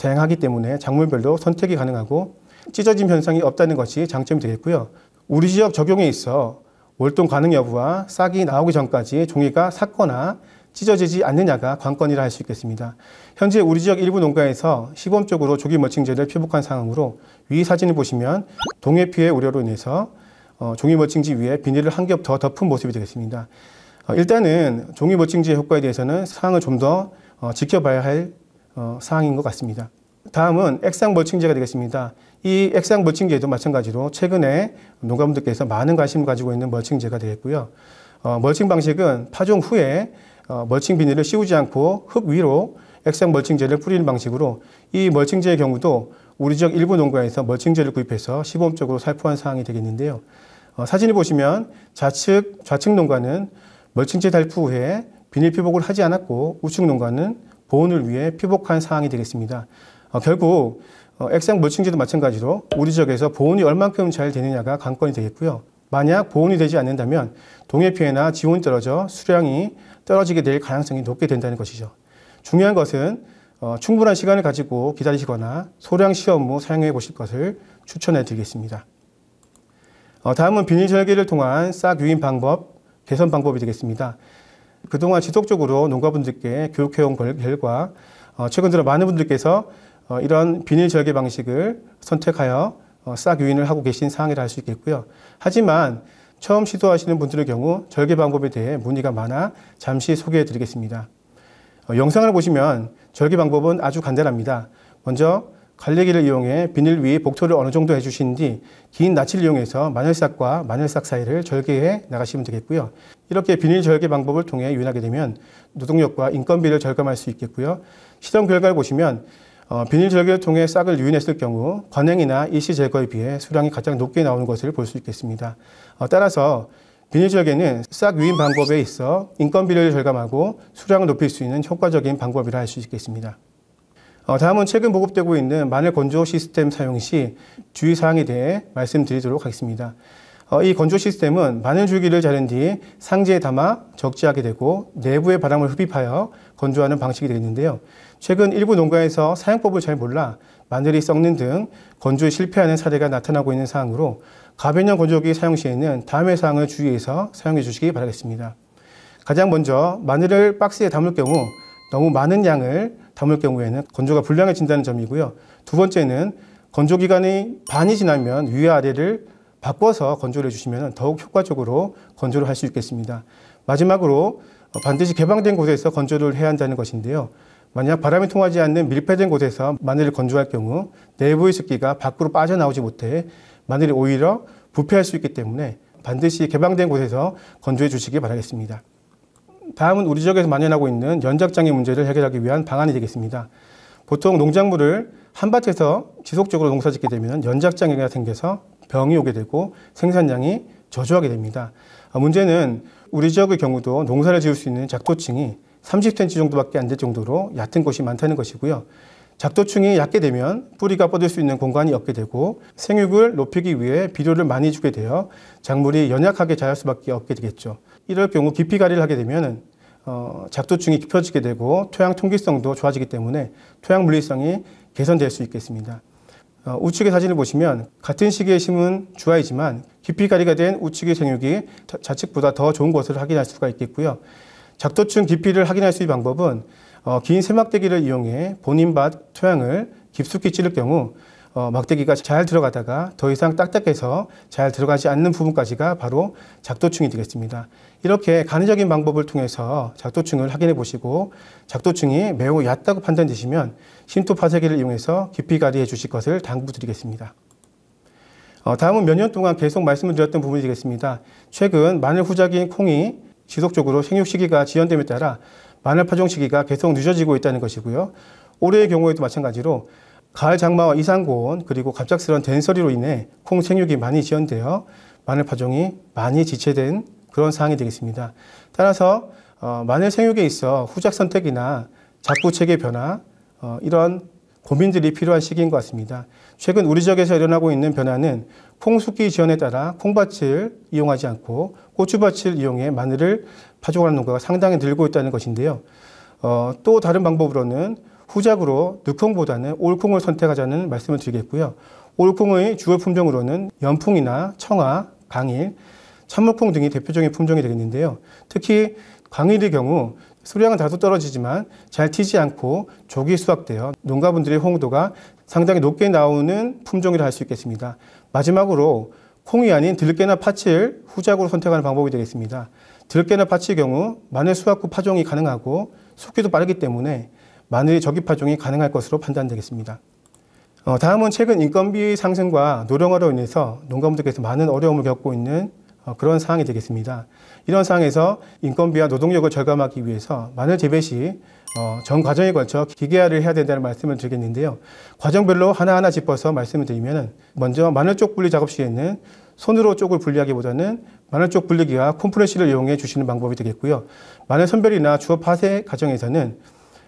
다양하기 어, 때문에 작물별로 선택이 가능하고 찢어짐 현상이 없다는 것이 장점이 되겠고요. 우리 지역 적용에 있어 월동 가능 여부와 싹이 나오기 전까지 종이가 삭거나 찢어지지 않느냐가 관건이라 할 수 있겠습니다. 현재 우리 지역 일부 농가에서 시범적으로 조기 멀칭제를 표복한 상황으로 위 사진을 보시면 동해 피해 우려로 인해서 어, 종이 멀칭지 위에 비닐을 한 겹 더 덮은 모습이 되겠습니다. 어, 일단은 종이 멀칭지의 효과에 대해서는 상황을 좀더 어, 지켜봐야 할 사항인 어, 것 같습니다. 다음은 액상 멀칭제가 되겠습니다. 이 액상 멀칭제도 마찬가지로 최근에 농가분들께서 많은 관심을 가지고 있는 멀칭제가 되겠고요. 어, 멀칭 방식은 파종 후에 어, 멀칭 비닐을 씌우지 않고 흙 위로 액상 멀칭제를 뿌리는 방식으로 이 멀칭제의 경우도 우리 지역 일부 농가에서 멀칭제를 구입해서 시범적으로 살포한 사항이 되겠는데요. 어, 사진을 보시면 좌측, 좌측 농가는 멀칭제 달포 후에 비닐 피복을 하지 않았고 우측 농가는 보온을 위해 피복한 사항이 되겠습니다. 어, 결국 어, 액상 물층제도 마찬가지로 우리 지역에서 보온이 얼만큼 잘 되느냐가 관건이 되겠고요. 만약 보온이 되지 않는다면 동해 피해나 지온이 떨어져 수량이 떨어지게 될 가능성이 높게 된다는 것이죠. 중요한 것은 어, 충분한 시간을 가지고 기다리시거나 소량 시험 후 사용해 보실 것을 추천해 드리겠습니다. 어, 다음은 비닐 절개를 통한 싹 유인 방법, 개선 방법이 되겠습니다. 그동안 지속적으로 농가분들께 교육해온 결과 어, 최근 들어 많은 분들께서 어, 이런 비닐 절개 방식을 선택하여 어, 싹 유인을 하고 계신 상황이라 할 수 있겠고요. 하지만 처음 시도하시는 분들의 경우 절개 방법에 대해 문의가 많아 잠시 소개해 드리겠습니다. 어, 영상을 보시면 절개 방법은 아주 간단합니다. 먼저 갈래기를 이용해 비닐 위에 복토를 어느 정도 해주신 뒤긴 낫을 이용해서 마늘싹과 마늘싹 사이를 절개해 나가시면 되겠고요. 이렇게 비닐 절개 방법을 통해 유인하게 되면 노동력과 인건비를 절감할 수 있겠고요. 시험 결과를 보시면 어, 비닐 절개를 통해 싹을 유인했을 경우 관행이나 일시 제거에 비해 수량이 가장 높게 나오는 것을 볼 수 있겠습니다. 어, 따라서 비닐 절개는 싹 유인 방법에 있어 인건비를 절감하고 수량을 높일 수 있는 효과적인 방법이라 할 수 있겠습니다. 어, 다음은 최근 보급되고 있는 마늘 건조 시스템 사용 시 주의사항에 대해 말씀드리도록 하겠습니다. 어, 이 건조 시스템은 마늘 줄기를 자른 뒤 상지에 담아 적재하게 되고 내부의 바람을 흡입하여 건조하는 방식이 되어있는데요 최근 일부 농가에서 사용법을 잘 몰라 마늘이 썩는 등 건조에 실패하는 사례가 나타나고 있는 사항으로 가변형 건조기 사용 시에는 다음의 사항을 주의해서 사용해 주시기 바라겠습니다. 가장 먼저 마늘을 박스에 담을 경우 너무 많은 양을 담을 경우에는 건조가 불량해진다는 점이고요. 두 번째는 건조 기간이 반이 지나면 위아래를 바꿔서 건조를 해주시면 더욱 효과적으로 건조를 할 수 있겠습니다. 마지막으로 반드시 개방된 곳에서 건조를 해야 한다는 것인데요. 만약 바람이 통하지 않는 밀폐된 곳에서 마늘을 건조할 경우 내부의 습기가 밖으로 빠져나오지 못해 마늘이 오히려 부패할 수 있기 때문에 반드시 개방된 곳에서 건조해 주시기 바라겠습니다. 다음은 우리 지역에서 만연하고 있는 연작장애 문제를 해결하기 위한 방안이 되겠습니다. 보통 농작물을 한밭에서 지속적으로 농사짓게 되면 연작장애가 생겨서 병이 오게 되고 생산량이 저조하게 됩니다. 아, 문제는 우리 지역의 경우도 농사를 지을 수 있는 작토층이 30cm 정도밖에 안 될 정도로 얕은 곳이 많다는 것이고요. 작도충이 얕게 되면 뿌리가 뻗을 수 있는 공간이 없게 되고 생육을 높이기 위해 비료를 많이 주게 되어 작물이 연약하게 자랄 수밖에 없게 되겠죠. 이럴 경우 깊이 가리를 하게 되면 어, 작도충이 깊어지게 되고 토양 통기성도 좋아지기 때문에 토양 물리성이 개선될 수 있겠습니다. 어, 우측의 사진을 보시면 같은 시기에 심은 주화이지만 깊이 가리가 된 우측의 생육이 좌측보다 더 좋은 것을 확인할 수가 있겠고요. 작도층 깊이를 확인할 수 있는 방법은 어, 긴 세막대기를 이용해 본인밭 토양을 깊숙이 찌를 경우 어, 막대기가 잘 들어가다가 더 이상 딱딱해서 잘 들어가지 않는 부분까지가 바로 작도층이 되겠습니다. 이렇게 간헐적인 방법을 통해서 작도층을 확인해 보시고 작도층이 매우 얕다고 판단되시면 심토 파쇄기를 이용해서 깊이 가리해 주실 것을 당부드리겠습니다. 어, 다음은 몇 년 동안 계속 말씀을 드렸던 부분이 되겠습니다. 최근 마늘 후작인 콩이 지속적으로 생육 시기가 지연됨에 따라 마늘 파종 시기가 계속 늦어지고 있다는 것이고요. 올해의 경우에도 마찬가지로 가을 장마와 이상고온 그리고 갑작스런 된서리로 인해 콩 생육이 많이 지연되어 마늘 파종이 많이 지체된 그런 상황이 되겠습니다. 따라서 어, 마늘 생육에 있어 후작 선택이나 작부 체계 변화 어, 이런 고민들이 필요한 시기인 것 같습니다. 최근 우리 지역에서 일어나고 있는 변화는 콩숙기지연에 따라 콩밭을 이용하지 않고 고추밭을 이용해 마늘을 파종하는 농가가 상당히 늘고 있다는 것인데요. 어, 또 다른 방법으로는 후작으로 늦콩보다는 올콩을 선택하자는 말씀을 드리겠고요. 올콩의 주요 품종으로는 연풍이나 청아, 강일, 참물콩 등이 대표적인 품종이 되겠는데요. 특히 강일의 경우 수량은 다소 떨어지지만 잘 튀지 않고 조기 수확되어 농가분들의 홍도가 상당히 높게 나오는 품종이라 할 수 있겠습니다. 마지막으로 콩이 아닌 들깨나 파칠 후작으로 선택하는 방법이 되겠습니다. 들깨나 파칠 경우 마늘 수확 후 파종이 가능하고 속기도 빠르기 때문에 마늘의 저기 파종이 가능할 것으로 판단되겠습니다. 어, 다음은 최근 인건비 상승과 노령화로 인해서 농가분들께서 많은 어려움을 겪고 있는 어, 그런 사항이 되겠습니다. 이런 상황에서 인건비와 노동력을 절감하기 위해서 마늘 재배 시 어, 전 과정에 걸쳐 기계화를 해야 된다는 말씀을 드리겠는데요. 과정별로 하나하나 짚어서 말씀을 드리면 먼저 마늘 쪽 분리 작업 시에는 손으로 쪽을 분리하기보다는 마늘 쪽 분리기와 콤프레시를 이용해 주시는 방법이 되겠고요. 마늘 선별이나 주업 파쇄 과정에서는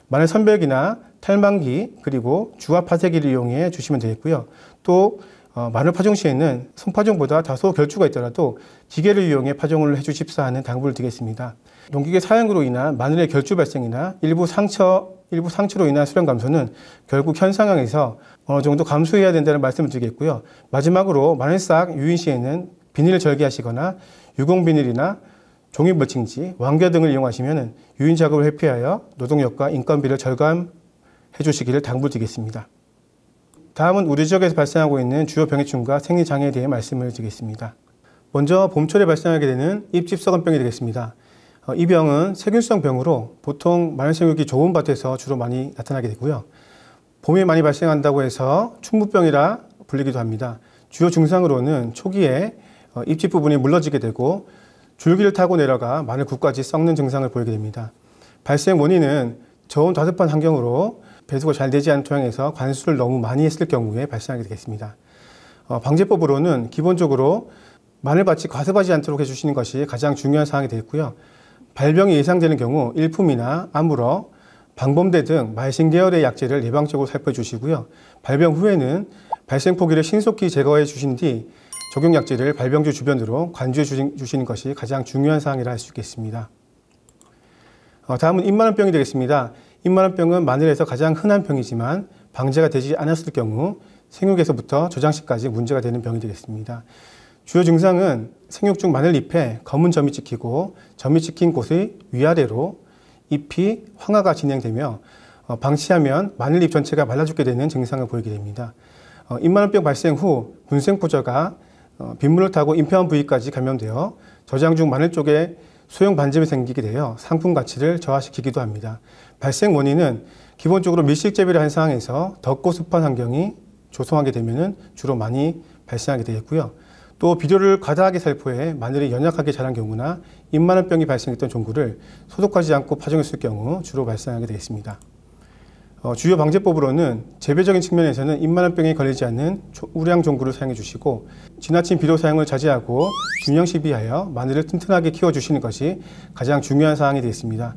마늘 선별기나 탈망기 그리고 주화 파쇄기를 이용해 주시면 되겠고요. 또 어, 마늘 파종 시에는 손파종보다 다소 결주가 있더라도 기계를 이용해 파종을 해주십사 하는 당부를 드리겠습니다. 농기계 사용으로 인한 마늘의 결주 발생이나 일부 상처, 일부 상처로 인한 수량 감소는 결국 현 상황에서 어느 정도 감수해야 된다는 말씀을 드리겠고요. 마지막으로 마늘싹 유인 시에는 비닐을 절개하시거나 유공 비닐이나 종이 멀칭지, 왕겨 등을 이용하시면 유인 작업을 회피하여 노동력과 인건비를 절감해 주시기를 당부드리겠습니다. 다음은 우리 지역에서 발생하고 있는 주요 병해충과 생리장애에 대해 말씀을 드리겠습니다. 먼저 봄철에 발생하게 되는 입집서건병이 되겠습니다. 어, 이 병은 세균성 병으로 보통 마른 육이 좋은 밭에서 주로 많이 나타나게 되고요. 봄에 많이 발생한다고 해서 충무병이라 불리기도 합니다. 주요 증상으로는 초기에 어, 입집 부분이 물러지게 되고 줄기를 타고 내려가 마늘 굽까지 썩는 증상을 보이게 됩니다. 발생 원인은 저온 다습한 환경으로 배수가 잘 되지 않은 토양에서 관수를 너무 많이 했을 경우에 발생하게 되겠습니다. 어, 방제법으로는 기본적으로 마늘밭이 과습하지 않도록 해주시는 것이 가장 중요한 사항이 되겠고요. 발병이 예상되는 경우 일품이나 암울어, 방범대 등 말신 계열의 약제를 예방적으로 살펴주시고요. 발병 후에는 발생 포기를 신속히 제거해 주신 뒤 적용 약제를 발병주 주변으로 관주해 주시는 것이 가장 중요한 사항이라 할 수 있겠습니다. 어, 다음은 입만원병이 되겠습니다. 인마란병은 마늘에서 가장 흔한 병이지만 방제가 되지 않았을 경우 생육에서부터 조장식까지 문제가 되는 병이 되겠습니다. 주요 증상은 생육 중 마늘잎에 검은 점이 찍히고 점이 찍힌 곳의 위아래로 잎이 황화가 진행되며 어, 방치하면 마늘잎 전체가 말라 죽게 되는 증상을 보이게 됩니다. 인마늘병 어, 발생 후분생포저가 어, 빗물을 타고 인표한 부위까지 감염되어 저장 중 마늘 쪽에 소형 반점이 생기게 되어 상품 가치를 저하시키기도 합니다. 발생 원인은 기본적으로 밀식재배를 한 상황에서 덥고 습한 환경이 조성하게 되면 주로 많이 발생하게 되겠고요. 또 비료를 과다하게 살포해 마늘이 연약하게 자란 경우나 입마늘병이 발생했던 종구를 소독하지 않고 파종했을 경우 주로 발생하게 되겠습니다. 어, 주요 방제법으로는 재배적인 측면에서는 입마늘병에 걸리지 않는 우량 종구를 사용해 주시고 지나친 비료 사용을 자제하고 균형 시비하여 마늘을 튼튼하게 키워주시는 것이 가장 중요한 사항이 되겠습니다.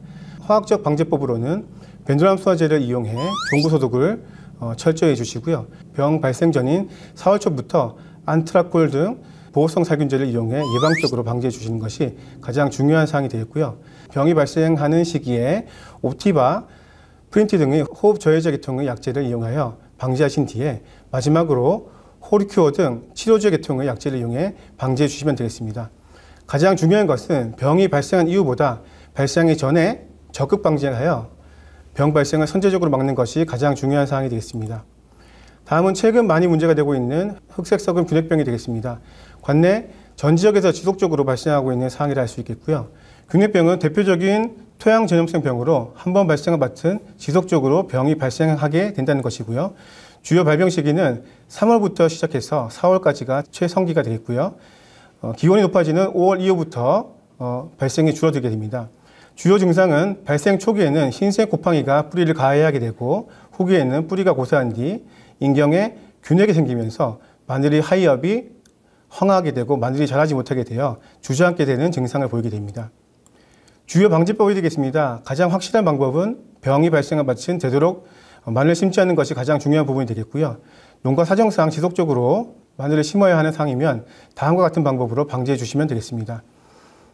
화학적 방제법으로는 벤조람 소화제를 이용해 종구 소독을 어, 철저히 해주시고요. 병 발생 전인 4월 초부터 안트라콜 등 보호성 살균제를 이용해 예방적으로 방지해 주시는 것이 가장 중요한 사항이 되겠고요. 병이 발생하는 시기에 옵티바, 프린티 등의 호흡 저해제 계통의 약제를 이용하여 방지하신 뒤에 마지막으로 호리큐어 등 치료제 계통의 약제를 이용해 방지해 주시면 되겠습니다. 가장 중요한 것은 병이 발생한 이후보다 발생하기 전에 적극 방지하여 병 발생을 선제적으로 막는 것이 가장 중요한 사항이 되겠습니다. 다음은 최근 많이 문제가 되고 있는 흑색석은 균핵병이 되겠습니다. 관내 전 지역에서 지속적으로 발생하고 있는 사항이라 할 수 있겠고요. 균핵병은 대표적인 토양 전염성 병으로 한 번 발생한 맡은 지속적으로 병이 발생하게 된다는 것이고요. 주요 발병 시기는 3월부터 시작해서 4월까지가 최성기가 되겠고요. 어, 기온이 높아지는 5월 이후부터 어, 발생이 줄어들게 됩니다. 주요 증상은 발생 초기에는 흰색 곰팡이가 뿌리를 가해하게 되고 후기에는 뿌리가 고사한 뒤 인경에 균핵이 생기면서 마늘이 하이엽이 헝하게 되고 마늘이 자라지 못하게 되어 주저앉게 되는 증상을 보이게 됩니다. 주요 방지법이 되겠습니다. 가장 확실한 방법은 병이 발생한 마친 되도록 마늘 심지 않는 것이 가장 중요한 부분이 되겠고요. 농가 사정상 지속적으로 마늘을 심어야 하는 상이면 다음과 같은 방법으로 방지해 주시면 되겠습니다.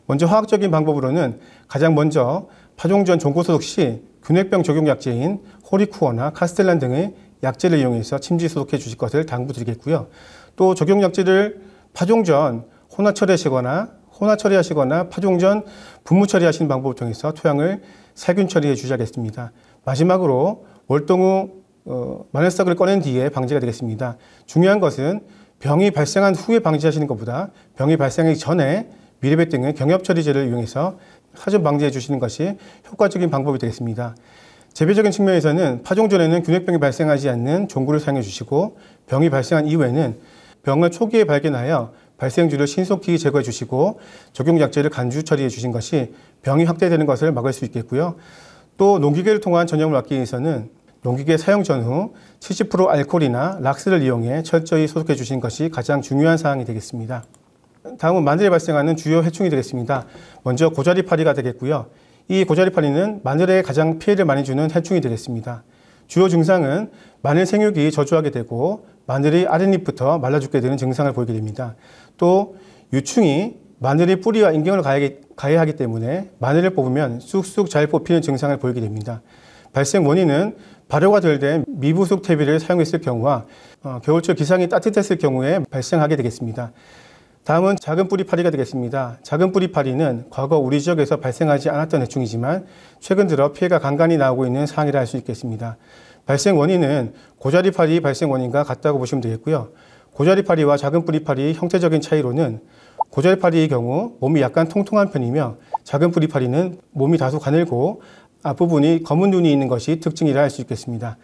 먼저 화학적인 방법으로는 가장 먼저 파종전 종고소독 시 균핵병 적용 약제인 호리쿠어나 카스텔란 등의 약제를 이용해서 침지 소독해 주실 것을 당부드리겠고요. 또 적용 약제를 파종 전 혼화 처리하시거나 혼화 처리하시거나 파종 전 분무 처리하시는 방법을 통해서 토양을 살균 처리해 주셔야겠습니다. 마지막으로 월동 후 어, 마늘싹을 꺼낸 뒤에 방지가 되겠습니다. 중요한 것은 병이 발생한 후에 방지하시는 것보다 병이 발생하기 전에 미리배 등의 경협 처리제를 이용해서 사전 방지해 주시는 것이 효과적인 방법이 되겠습니다. 재배적인 측면에서는 파종 전에는 균핵병이 발생하지 않는 종구를 사용해 주시고 병이 발생한 이후에는 병을 초기에 발견하여 발생주를 신속히 제거해 주시고 적용약제를 간주 처리해 주신 것이 병이 확대되는 것을 막을 수 있겠고요. 또 농기계를 통한 전염을 막기 위해서는 농기계 사용 전후 70% 알코올이나 락스를 이용해 철저히 소독해 주신 것이 가장 중요한 사항이 되겠습니다. 다음은 마늘에 발생하는 주요 해충이 되겠습니다. 먼저 고자리파리가 되겠고요. 이 고자리파리는 마늘에 가장 피해를 많이 주는 해충이 되겠습니다. 주요 증상은 마늘 생육이 저조하게 되고 마늘이 아랫잎부터 말라 죽게 되는 증상을 보이게 됩니다. 또 유충이 마늘이 뿌리와 인경을 가해하기 때문에 마늘을 뽑으면 쑥쑥 잘 뽑히는 증상을 보이게 됩니다. 발생 원인은 발효가 덜된미부속 퇴비를 사용했을 경우와 어, 겨울철 기상이 따뜻했을 경우에 발생하게 되겠습니다. 다음은 작은 뿌리파리가 되겠습니다. 작은 뿌리파리는 과거 우리 지역에서 발생하지 않았던 해충이지만 최근 들어 피해가 간간히 나오고 있는 사항이라 할 수 있겠습니다. 발생 원인은 고자리파리 발생 원인과 같다고 보시면 되겠고요. 고자리파리와 작은 뿌리파리의 형태적인 차이로는 고자리파리의 경우 몸이 약간 통통한 편이며 작은 뿌리파리는 몸이 다소 가늘고 앞부분이 검은 눈이 있는 것이 특징이라 할 수 있겠습니다.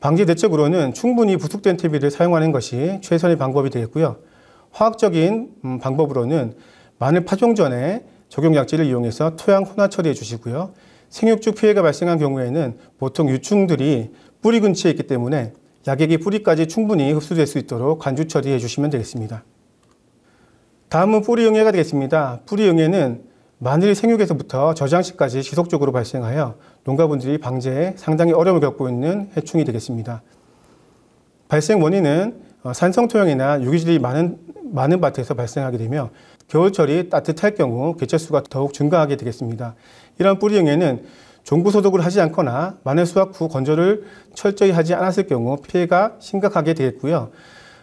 방제 대책으로는 충분히 부숙된 t 비를 사용하는 것이 최선의 방법이 되겠고요. 화학적인 음, 방법으로는 마늘 파종 전에 적용 약제를 이용해서 토양 혼화 처리해 주시고요. 생육주 피해가 발생한 경우에는 보통 유충들이 뿌리 근처에 있기 때문에 약액이 뿌리까지 충분히 흡수될 수 있도록 관주 처리해 주시면 되겠습니다. 다음은 뿌리 용해가 되겠습니다. 뿌리 용해는 마늘이 생육에서부터 저장 시까지 지속적으로 발생하여 농가분들이 방제에 상당히 어려움을 겪고 있는 해충이 되겠습니다. 발생 원인은 어, 산성 토양이나 유기질이 많은 많은 밭에서 발생하게 되며 겨울철이 따뜻할 경우 개체수가 더욱 증가하게 되겠습니다. 이러 뿌리형에는 종구 소독을 하지 않거나 마늘 수확 후 건조를 철저히 하지 않았을 경우 피해가 심각하게 되겠고요.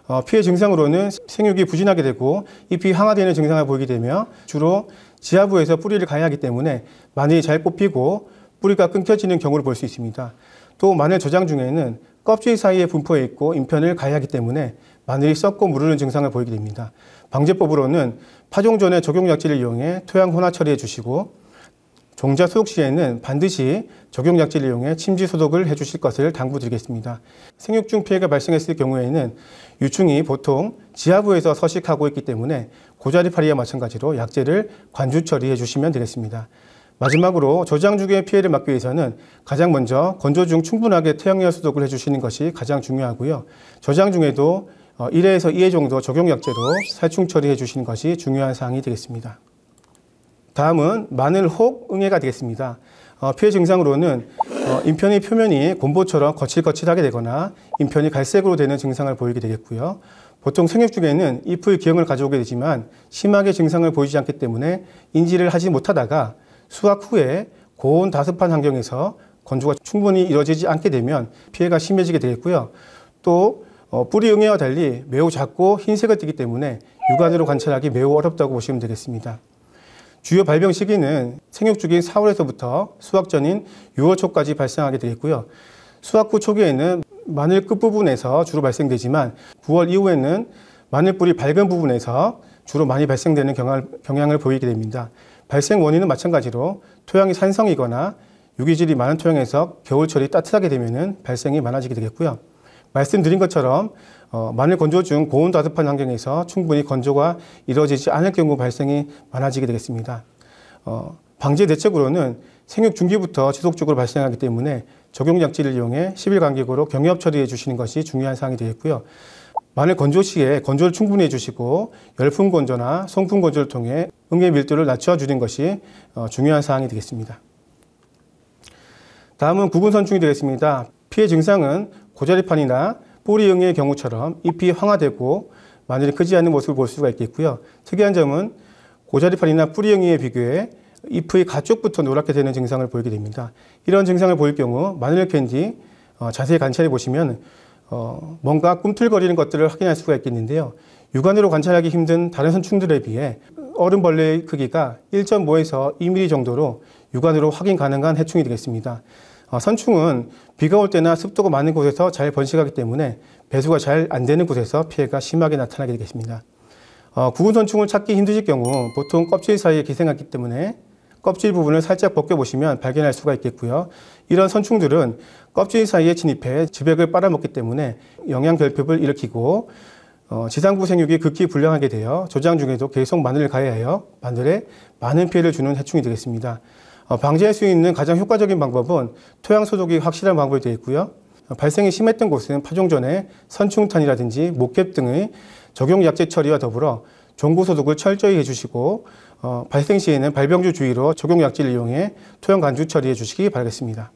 어, 피해 증상으로는 생육이 부진하게 되고 잎이 항화되는 증상을 보이게 되며 주로 지하부에서 뿌리를 가해하기 때문에 마늘이 잘 뽑히고 뿌리가 끊겨지는 경우를 볼 수 있습니다. 또 마늘 저장 중에는 껍질 사이에 분포해 있고 인편을 가해하기 때문에 마늘이 썩고 무르는 증상을 보이게 됩니다. 방제법으로는 파종 전에 적용약제를 이용해 토양 혼화 처리해 주시고 종자 소독 시에는 반드시 적용약제를 이용해 침지 소독을 해주실 것을 당부드리겠습니다. 생육중 피해가 발생했을 경우에는 유충이 보통 지하부에서 서식하고 있기 때문에 고자리파리와 마찬가지로 약제를 관주 처리해 주시면 되겠습니다. 마지막으로 저장주기의 피해를 막기 위해서는 가장 먼저 건조 중 충분하게 태양열 소독을 해주시는 것이 가장 중요하고요. 저장 중에도 1회에서 어, 2회 정도 적용약제로 살충 처리해 주시는 것이 중요한 사항이 되겠습니다. 다음은 마늘혹 응애가 되겠습니다. 어, 피해 증상으로는 어, 인편의 표면이 곰보처럼 거칠거칠하게 되거나 인편이 갈색으로 되는 증상을 보이게 되겠고요. 보통 생육 중에는 잎의 기형을 가져오게 되지만 심하게 증상을 보이지 않기 때문에 인지를 하지 못하다가 수확 후에 고온 다습한 환경에서 건조가 충분히 이루어지지 않게 되면 피해가 심해지게 되겠고요. 또 어, 뿌리응애와 달리 매우 작고 흰색을 띠기 때문에 육안으로 관찰하기 매우 어렵다고 보시면 되겠습니다. 주요 발병 시기는 생육 중인 4월에서부터 수확 전인 6월 초까지 발생하게 되겠고요. 수확 후 초기에는 마늘 끝부분에서 주로 발생되지만 9월 이후에는 마늘 뿌리 밝은 부분에서 주로 많이 발생되는 경향 경향을 보이게 됩니다. 발생 원인은 마찬가지로 토양이 산성이거나 유기질이 많은 토양에서 겨울철이 따뜻하게 되면 발생이 많아지게 되겠고요. 말씀드린 것처럼 어, 마늘 건조 중 고온다습한 환경에서 충분히 건조가 이루어지지 않을 경우 발생이 많아지게 되겠습니다. 어, 방제 대책으로는 생육 중기부터 지속적으로 발생하기 때문에 적용 장치를 이용해 10일 간격으로 경협 처리해 주시는 것이 중요한 사항이 되겠고요. 마늘 건조 시에 건조를 충분히 해주시고 열풍 건조나 송풍 건조를 통해 응의 밀도를 낮춰 주는 것이 어, 중요한 사항이 되겠습니다. 다음은 구분선충이 되겠습니다. 피해 증상은 고자리판이나 뿌리응의 경우처럼 잎이 황화되고 마늘이 크지 않은 모습을 볼 수가 있겠고요. 특이한 점은 고자리판이나 뿌리응의에 비교해 잎의 가쪽부터 노랗게 되는 증상을 보이게 됩니다. 이런 증상을 보일 경우 마늘 캔디 어, 자세히 관찰해 보시면 어, 뭔가 꿈틀거리는 것들을 확인할 수가 있겠는데요. 육안으로 관찰하기 힘든 다른 선충들에 비해 어른벌레의 크기가 1.5에서 2mm 정도로 육안으로 확인 가능한 해충이 되겠습니다. 아, 선충은 비가 올 때나 습도가 많은 곳에서 잘 번식하기 때문에 배수가 잘 안 되는 곳에서 피해가 심하게 나타나게 되겠습니다. 어, 구근 선충을 찾기 힘드실 경우 보통 껍질 사이에 기생하기 때문에 껍질 부분을 살짝 벗겨보시면 발견할 수가 있겠고요. 이런 선충들은 껍질 사이에 진입해 지백을 빨아먹기 때문에 영양 결핍을 일으키고 어, 지상부 생육이 극히 불량하게 되어 조장 중에도 계속 마늘을 가해하여 마늘에 많은 피해를 주는 해충이 되겠습니다. 어, 방지할 수 있는 가장 효과적인 방법은 토양 소독이 확실한 방법이 되어 있고요. 발생이 심했던 곳은 파종 전에 선충탄이라든지 목갭 등의 적용 약제 처리와 더불어 종구 소독을 철저히 해주시고 어, 발생 시에는 발병주 주의로 적용 약제를 이용해 토양 간주 처리해 주시기 바라겠습니다.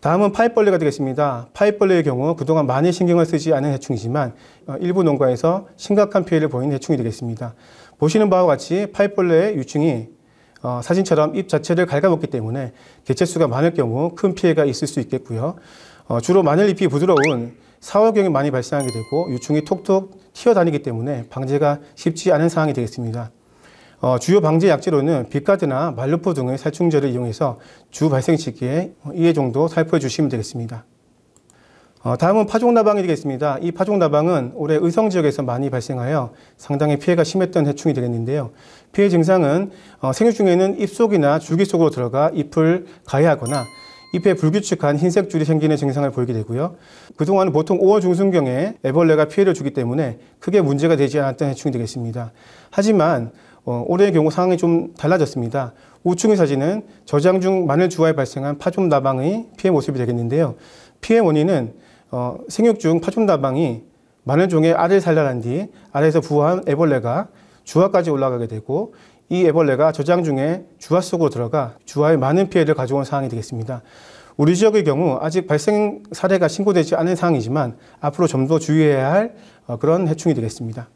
다음은 파이벌레가 되겠습니다. 파이벌레의 경우 그동안 많이 신경을 쓰지 않은 해충이지만 어, 일부 농가에서 심각한 피해를 보인 해충이 되겠습니다. 보시는 바와 같이 파이벌레의 유충이 어, 사진처럼 잎 자체를 갉아먹기 때문에 개체수가 많을 경우 큰 피해가 있을 수 있겠고요. 어, 주로 마늘잎이 부드러운 사월경이 많이 발생하게 되고 유충이 톡톡 튀어다니기 때문에 방제가 쉽지 않은 상황이 되겠습니다. 어, 주요 방제 약재로는 빗가드나 말루포 등의 살충제를 이용해서 주 발생 시기에 이해 정도 살펴주시면 되겠습니다. 어, 다음은 파종나방이 되겠습니다. 이 파종나방은 올해 의성 지역에서 많이 발생하여 상당히 피해가 심했던 해충이 되겠는데요. 피해 증상은 어, 생육 중에는 입 속이나 줄기 속으로 들어가 잎을 가해하거나 잎에 불규칙한 흰색 줄이 생기는 증상을 보이게 되고요. 그동안 은 보통 5월 중순경에 애벌레가 피해를 주기 때문에 크게 문제가 되지 않았던 해충이 되겠습니다. 하지만 어, 올해의 경우 상황이 좀 달라졌습니다. 우충의 사진은 저장 중 마늘 주화에 발생한 파종 나방의 피해 모습이 되겠는데요. 피해 원인은 어, 생육 중 파충다방이 많은 종의 알을 살려난 뒤 알에서 부화한 애벌레가 주화까지 올라가게 되고 이 애벌레가 저장 중에 주화 속으로 들어가 주화에 많은 피해를 가져온 상황이 되겠습니다. 우리 지역의 경우 아직 발생 사례가 신고되지 않은 상황이지만 앞으로 좀 더 주의해야 할 어, 그런 해충이 되겠습니다.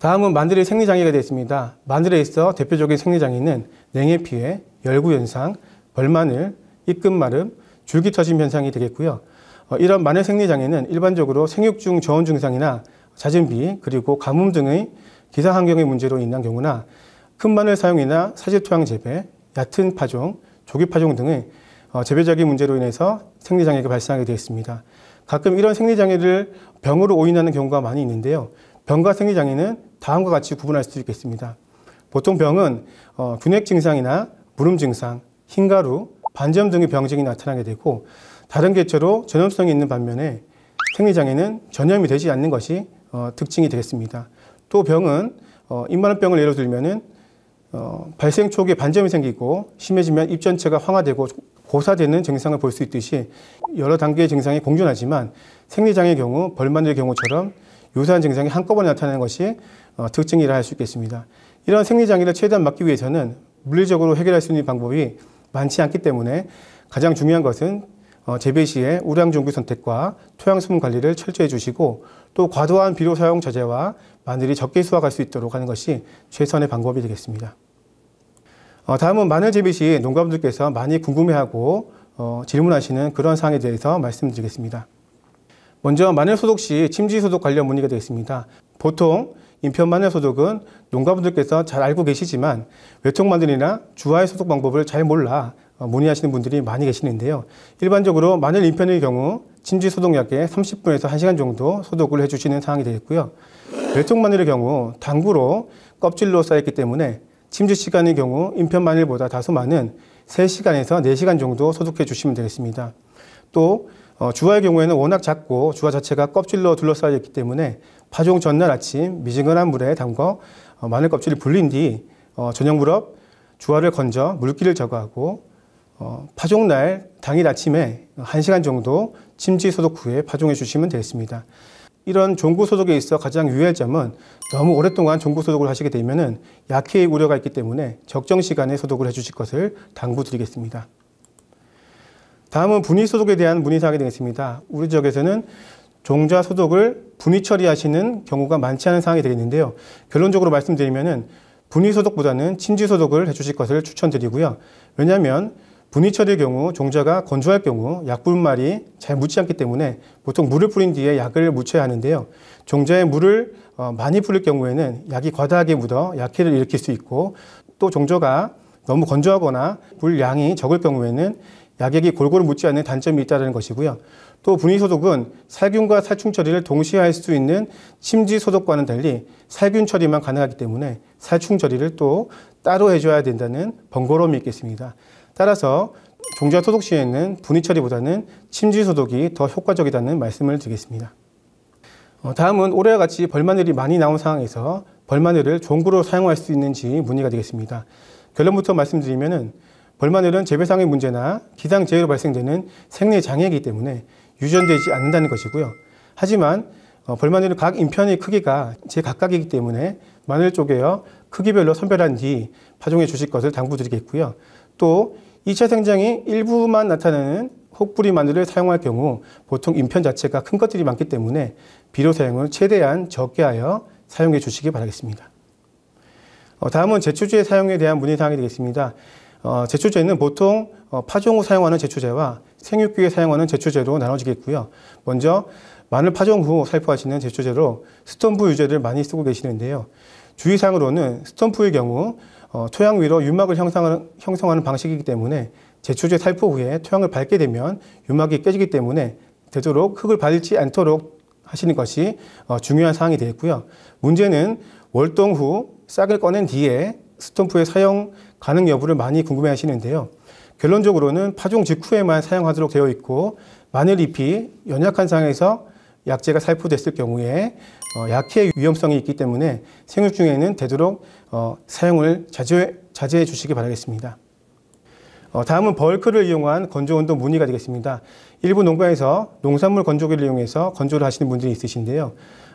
다음은 마늘의 생리장애가 되겠습니다. 마늘에 있어 대표적인 생리장애는 냉해 피해, 열구 현상, 벌마늘, 입금 마름, 줄기 터짐 현상이 되겠고요. 어, 이런 만의 생리 장애는 일반적으로 생육 중 저온 증상이나 자진비 그리고 가뭄 등의 기상 환경의 문제로 인한 경우나 큰 마늘 사용이나 사질 토양 재배, 얕은 파종, 조기 파종 등의 어, 재배작의 문제로 인해서 생리 장애가 발생하게 되어 습니다 가끔 이런 생리 장애를 병으로 오인하는 경우가 많이 있는데요. 병과 생리 장애는 다음과 같이 구분할 수 있겠습니다. 보통 병은 어, 균핵 증상이나 무름 증상, 흰가루, 반점 등의 병증이 나타나게 되고 다른 개체로 전염성이 있는 반면에 생리장애는 전염이 되지 않는 것이 어, 특징이 되겠습니다. 또 병은 어, 입만병을 예로 들면은 어, 발생 초기에 반점이 생기고 심해지면 입 전체가 황화되고 고사되는 증상을 볼 수 있듯이 여러 단계의 증상이 공존하지만 생리장애의 경우 벌만의 경우처럼 유사한 증상이 한꺼번에 나타나는 것이 어, 특징이라 할 수 있겠습니다. 이런 생리장애를 최대한 막기 위해서는 물리적으로 해결할 수 있는 방법이 많지 않기 때문에 가장 중요한 것은 어, 재배 시에 우량 종균 선택과 토양 수분 관리를 철저히 해 주시고 또 과도한 비료 사용 저제와 마늘이 적게 수확할 수 있도록 하는 것이 최선의 방법이 되겠습니다. 어, 다음은 마늘 재배 시 농가분들께서 많이 궁금해하고 어, 질문하시는 그런 사항에 대해서 말씀드리겠습니다. 먼저 마늘 소독 시 침지 소독 관련 문의가 되겠습니다. 보통 인편만의 소독은 농가분들께서 잘 알고 계시지만 외통 마늘이나 주화의 소독 방법을 잘 몰라 어, 문의하시는 분들이 많이 계시는데요. 일반적으로 마늘 인편의 경우 침지 소독약에 30분에서 1시간 정도 소독을 해주시는 상황이 되겠고요. 외통 마늘의 경우 당구로 껍질로 쌓였기 때문에 침지 시간의 경우 인편 마늘보다 다소 많은 3시간에서 4시간 정도 소독해 주시면 되겠습니다. 또 어, 주화의 경우에는 워낙 작고 주화 자체가 껍질로 둘러싸여 있기 때문에 파종 전날 아침 미지근한 물에 담궈 어, 마늘 껍질을 불린 뒤 어, 저녁 무렵 주화를 건져 물기를 제거하고 어, 파종날 당일 아침에 1시간 정도 침지 소독 후에 파종해 주시면 되겠습니다. 이런 종구 소독에 있어 가장 유의할 점은 너무 오랫동안 종구 소독을 하시게 되면 약해의 우려가 있기 때문에 적정 시간에 소독을 해주실 것을 당부드리겠습니다. 다음은 분위소득에 대한 문의사항이 되겠습니다. 우리 지역에서는 종자 소득을 분위 처리하시는 경우가 많지 않은 상황이 되겠는데요. 결론적으로 말씀드리면은 분위 소득보다는 친지 소득을 해주실 것을 추천드리고요. 왜냐하면 분위 처리의 경우 종자가 건조할 경우 약분말이 잘 묻지 않기 때문에 보통 물을 뿌린 뒤에 약을 묻혀야 하는데요. 종자에 물을 어, 많이 뿌릴 경우에는 약이 과다하게 묻어 약해를 일으킬 수 있고 또 종자가 너무 건조하거나 물량이 적을 경우에는 약액이 골고루 묻지 않는 단점이 있다는 것이고요. 또 분위소독은 살균과 살충 처리를 동시에 할 수 있는 침지 소독과는 달리 살균 처리만 가능하기 때문에 살충 처리를 또 따로 해줘야 된다는 번거로움이 있겠습니다. 따라서 종자 소독 시에는 분위 처리보다는 침지 소독이 더 효과적이다는 말씀을 드리겠습니다. 어, 다음은 올해와 같이 벌마늘이 많이 나온 상황에서 벌마늘을 종구로 사용할 수 있는지 문의가 되겠습니다. 결론부터 말씀드리면은 벌마늘은 재배상의 문제나 기상재해로 발생되는 생내 장애이기 때문에 유전되지 않는다는 것이고요. 하지만 어, 벌마늘은 각 인편의 크기가 제각각이기 때문에 마늘 쪼개어 크기별로 선별한 뒤 파종해 주실 것을 당부드리겠고요. 또 2차 생장이 일부만 나타나는 혹뿌리 마늘을 사용할 경우 보통 인편 자체가 큰 것들이 많기 때문에 비료 사용을 최대한 적게 하여 사용해 주시기 바라겠습니다. 어, 다음은 제초제의 사용에 대한 문의사항이 되겠습니다. 어, 제초제는 보통 어, 파종 후 사용하는 제초제와 생육기에 사용하는 제초제로 나눠지겠고요. 먼저 마늘 파종 후 살포하시는 제초제로 스톰프 유제를 많이 쓰고 계시는데요. 주의사항으로는 스톰프의 경우 어, 토양 위로 유막을 형성하는, 형성하는 방식이기 때문에 제초제 살포 후에 토양을 밟게 되면 유막이 깨지기 때문에 되도록 흙을 밟지 않도록 하시는 것이 어, 중요한 사항이 되겠고요. 문제는 월동 후 싹을 꺼낸 뒤에 스톰프의 사용 가능 여부를 많이 궁금해 하시는데요. 결론적으로는 파종 직후에만 사용하도록 되어 있고 마늘 잎이 연약한 상황에서 약재가 살포됐을 경우에 어, 약해 위험성이 있기 때문에 생육 중에는 되도록 어, 사용을 자제해, 자제해 주시기 바라겠습니다. 어, 다음은 벌크를 이용한 건조 운동 문의가 되겠습니다. 일부 농가에서 농산물 건조기를 이용해서 건조를 하시는 분들이 있으신데요.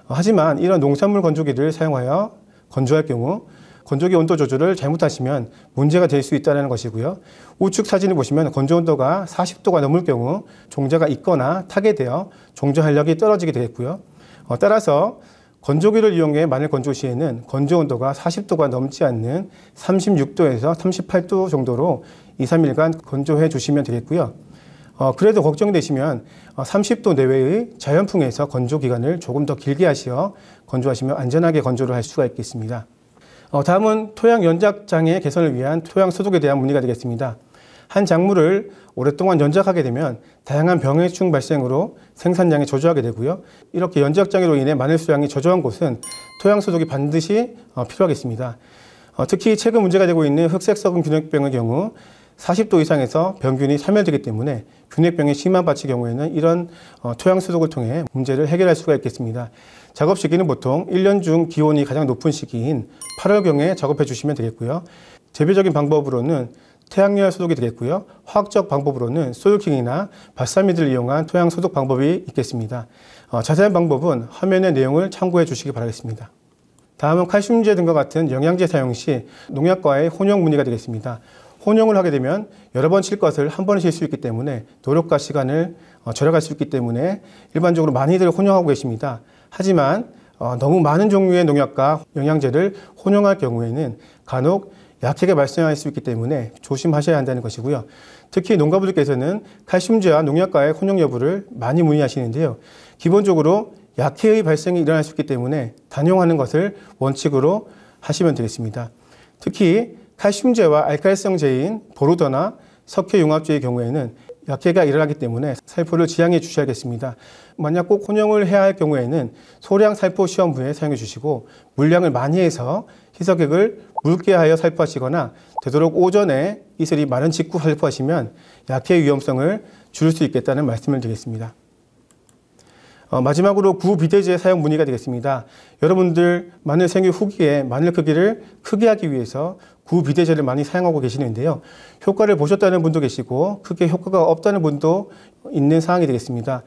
하지만 이런 농산물 건조기를 사용하여 건조할 경우 건조기 온도 조절을 잘못하시면 문제가 될 수 있다는 것이고요. 우측 사진을 보시면 건조 온도가 40도가 넘을 경우 종자가 있거나 타게 되어 종자 활력이 떨어지게 되겠고요. 어, 따라서 건조기를 이용해 마늘 건조 시에는 건조 온도가 40도가 넘지 않는 36도에서 38도 정도로 2, 3일간 건조해 주시면 되겠고요. 어, 그래도 걱정되시면 30도 어, 내외의 자연풍에서 건조 기간을 조금 더 길게 하시어 건조하시면 안전하게 건조를 할 수가 있겠습니다. 어, 다음은 토양 연작 장애 개선을 위한 토양 소독에 대한 문의가 되겠습니다. 한 작물을 오랫동안 연작하게 되면 다양한 병해충 발생으로 생산량이 저조하게 되고요. 이렇게 연작 장애로 인해 마늘 수량이 저조한 곳은 토양 소독이 반드시 어, 필요하겠습니다. 어, 특히 최근 문제가 되고 있는 흑색석은 균핵병의 경우 40도 이상에서 병균이 사멸되기 때문에 균핵병의 심한 밭의 경우에는 이런 토양 소독을 통해 문제를 해결할 수가 있겠습니다. 작업 시기는 보통 1년 중 기온이 가장 높은 시기인 8월경에 작업해 주시면 되겠고요. 대배적인 방법으로는 태양열 소독이 되겠고요. 화학적 방법으로는 소유킹이나 바사미드를 이용한 토양 소독 방법이 있겠습니다. 어, 자세한 방법은 화면의 내용을 참고해 주시기 바라겠습니다. 다음은 칼슘제 등과 같은 영양제 사용 시 농약과의 혼용 문의가 되겠습니다. 혼용을 하게 되면 여러 번 칠 것을 한 번에 칠 수 있기 때문에 노력과 시간을 어, 절약할 수 있기 때문에 일반적으로 많이들 혼용하고 계십니다. 하지만 어, 너무 많은 종류의 농약과 영양제를 혼용할 경우에는 간혹 약해게 발생할 수 있기 때문에 조심하셔야 한다는 것이고요. 특히 농가분들께서는 칼슘제와 농약과의 혼용 여부를 많이 문의하시는데요. 기본적으로 약해의 발생이 일어날 수 있기 때문에 단용하는 것을 원칙으로 하시면 되겠습니다. 특히 칼슘제와 알칼리성제인 보르더나 석회융합제의 경우에는 약해가 일어나기 때문에 살포를 지양해 주셔야겠습니다. 만약 꼭 혼용을 해야 할 경우에는 소량 살포 시험부에 사용해 주시고 물량을 많이 해서 희석액을 묽게 하여 살포하시거나 되도록 오전에 이슬이 마른 직후 살포하시면 약해 위험성을 줄일 수 있겠다는 말씀을 드리겠습니다. 어, 마지막으로 구비대제 사용 문의가 되겠습니다. 여러분들 마늘 생육 후기에 마늘 크기를 크게 하기 위해서 구비대제를 많이 사용하고 계시는데요. 효과를 보셨다는 분도 계시고 크게 효과가 없다는 분도 있는 사항이 되겠습니다.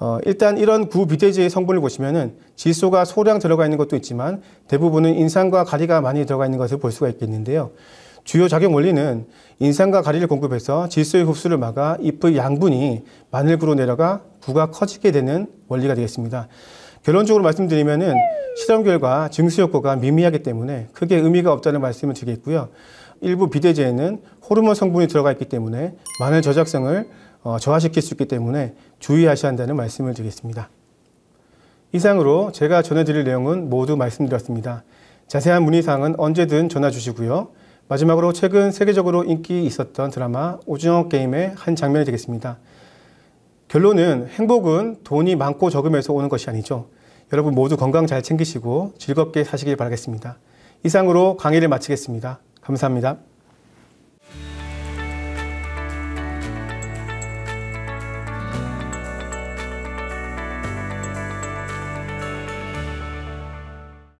어, 일단 이런 구비대제의 성분을 보시면은 질소가 소량 들어가 있는 것도 있지만 대부분은 인산과 가리가 많이 들어가 있는 것을 볼 수가 있겠는데요. 주요 작용 원리는 인산과 가리를 공급해서 질소의 흡수를 막아 잎의 양분이 마늘구로 내려가 구가 커지게 되는 원리가 되겠습니다. 결론적으로 말씀드리면은 실험 결과 증수 효과가 미미하기 때문에 크게 의미가 없다는 말씀을 드리겠고요. 일부 비대제에는 호르몬 성분이 들어가 있기 때문에 마늘 저작성을 어, 저하시킬 수 있기 때문에 주의하셔야 한다는 말씀을 드리겠습니다. 이상으로 제가 전해드릴 내용은 모두 말씀드렸습니다. 자세한 문의사항은 언제든 전화 주시고요. 마지막으로 최근 세계적으로 인기 있었던 드라마 오징어 게임의 한 장면이 되겠습니다. 결론은 행복은 돈이 많고 적음에서 오는 것이 아니죠. 여러분 모두 건강 잘 챙기시고 즐겁게 사시길 바라겠습니다. 이상으로 강의를 마치겠습니다. 감사합니다.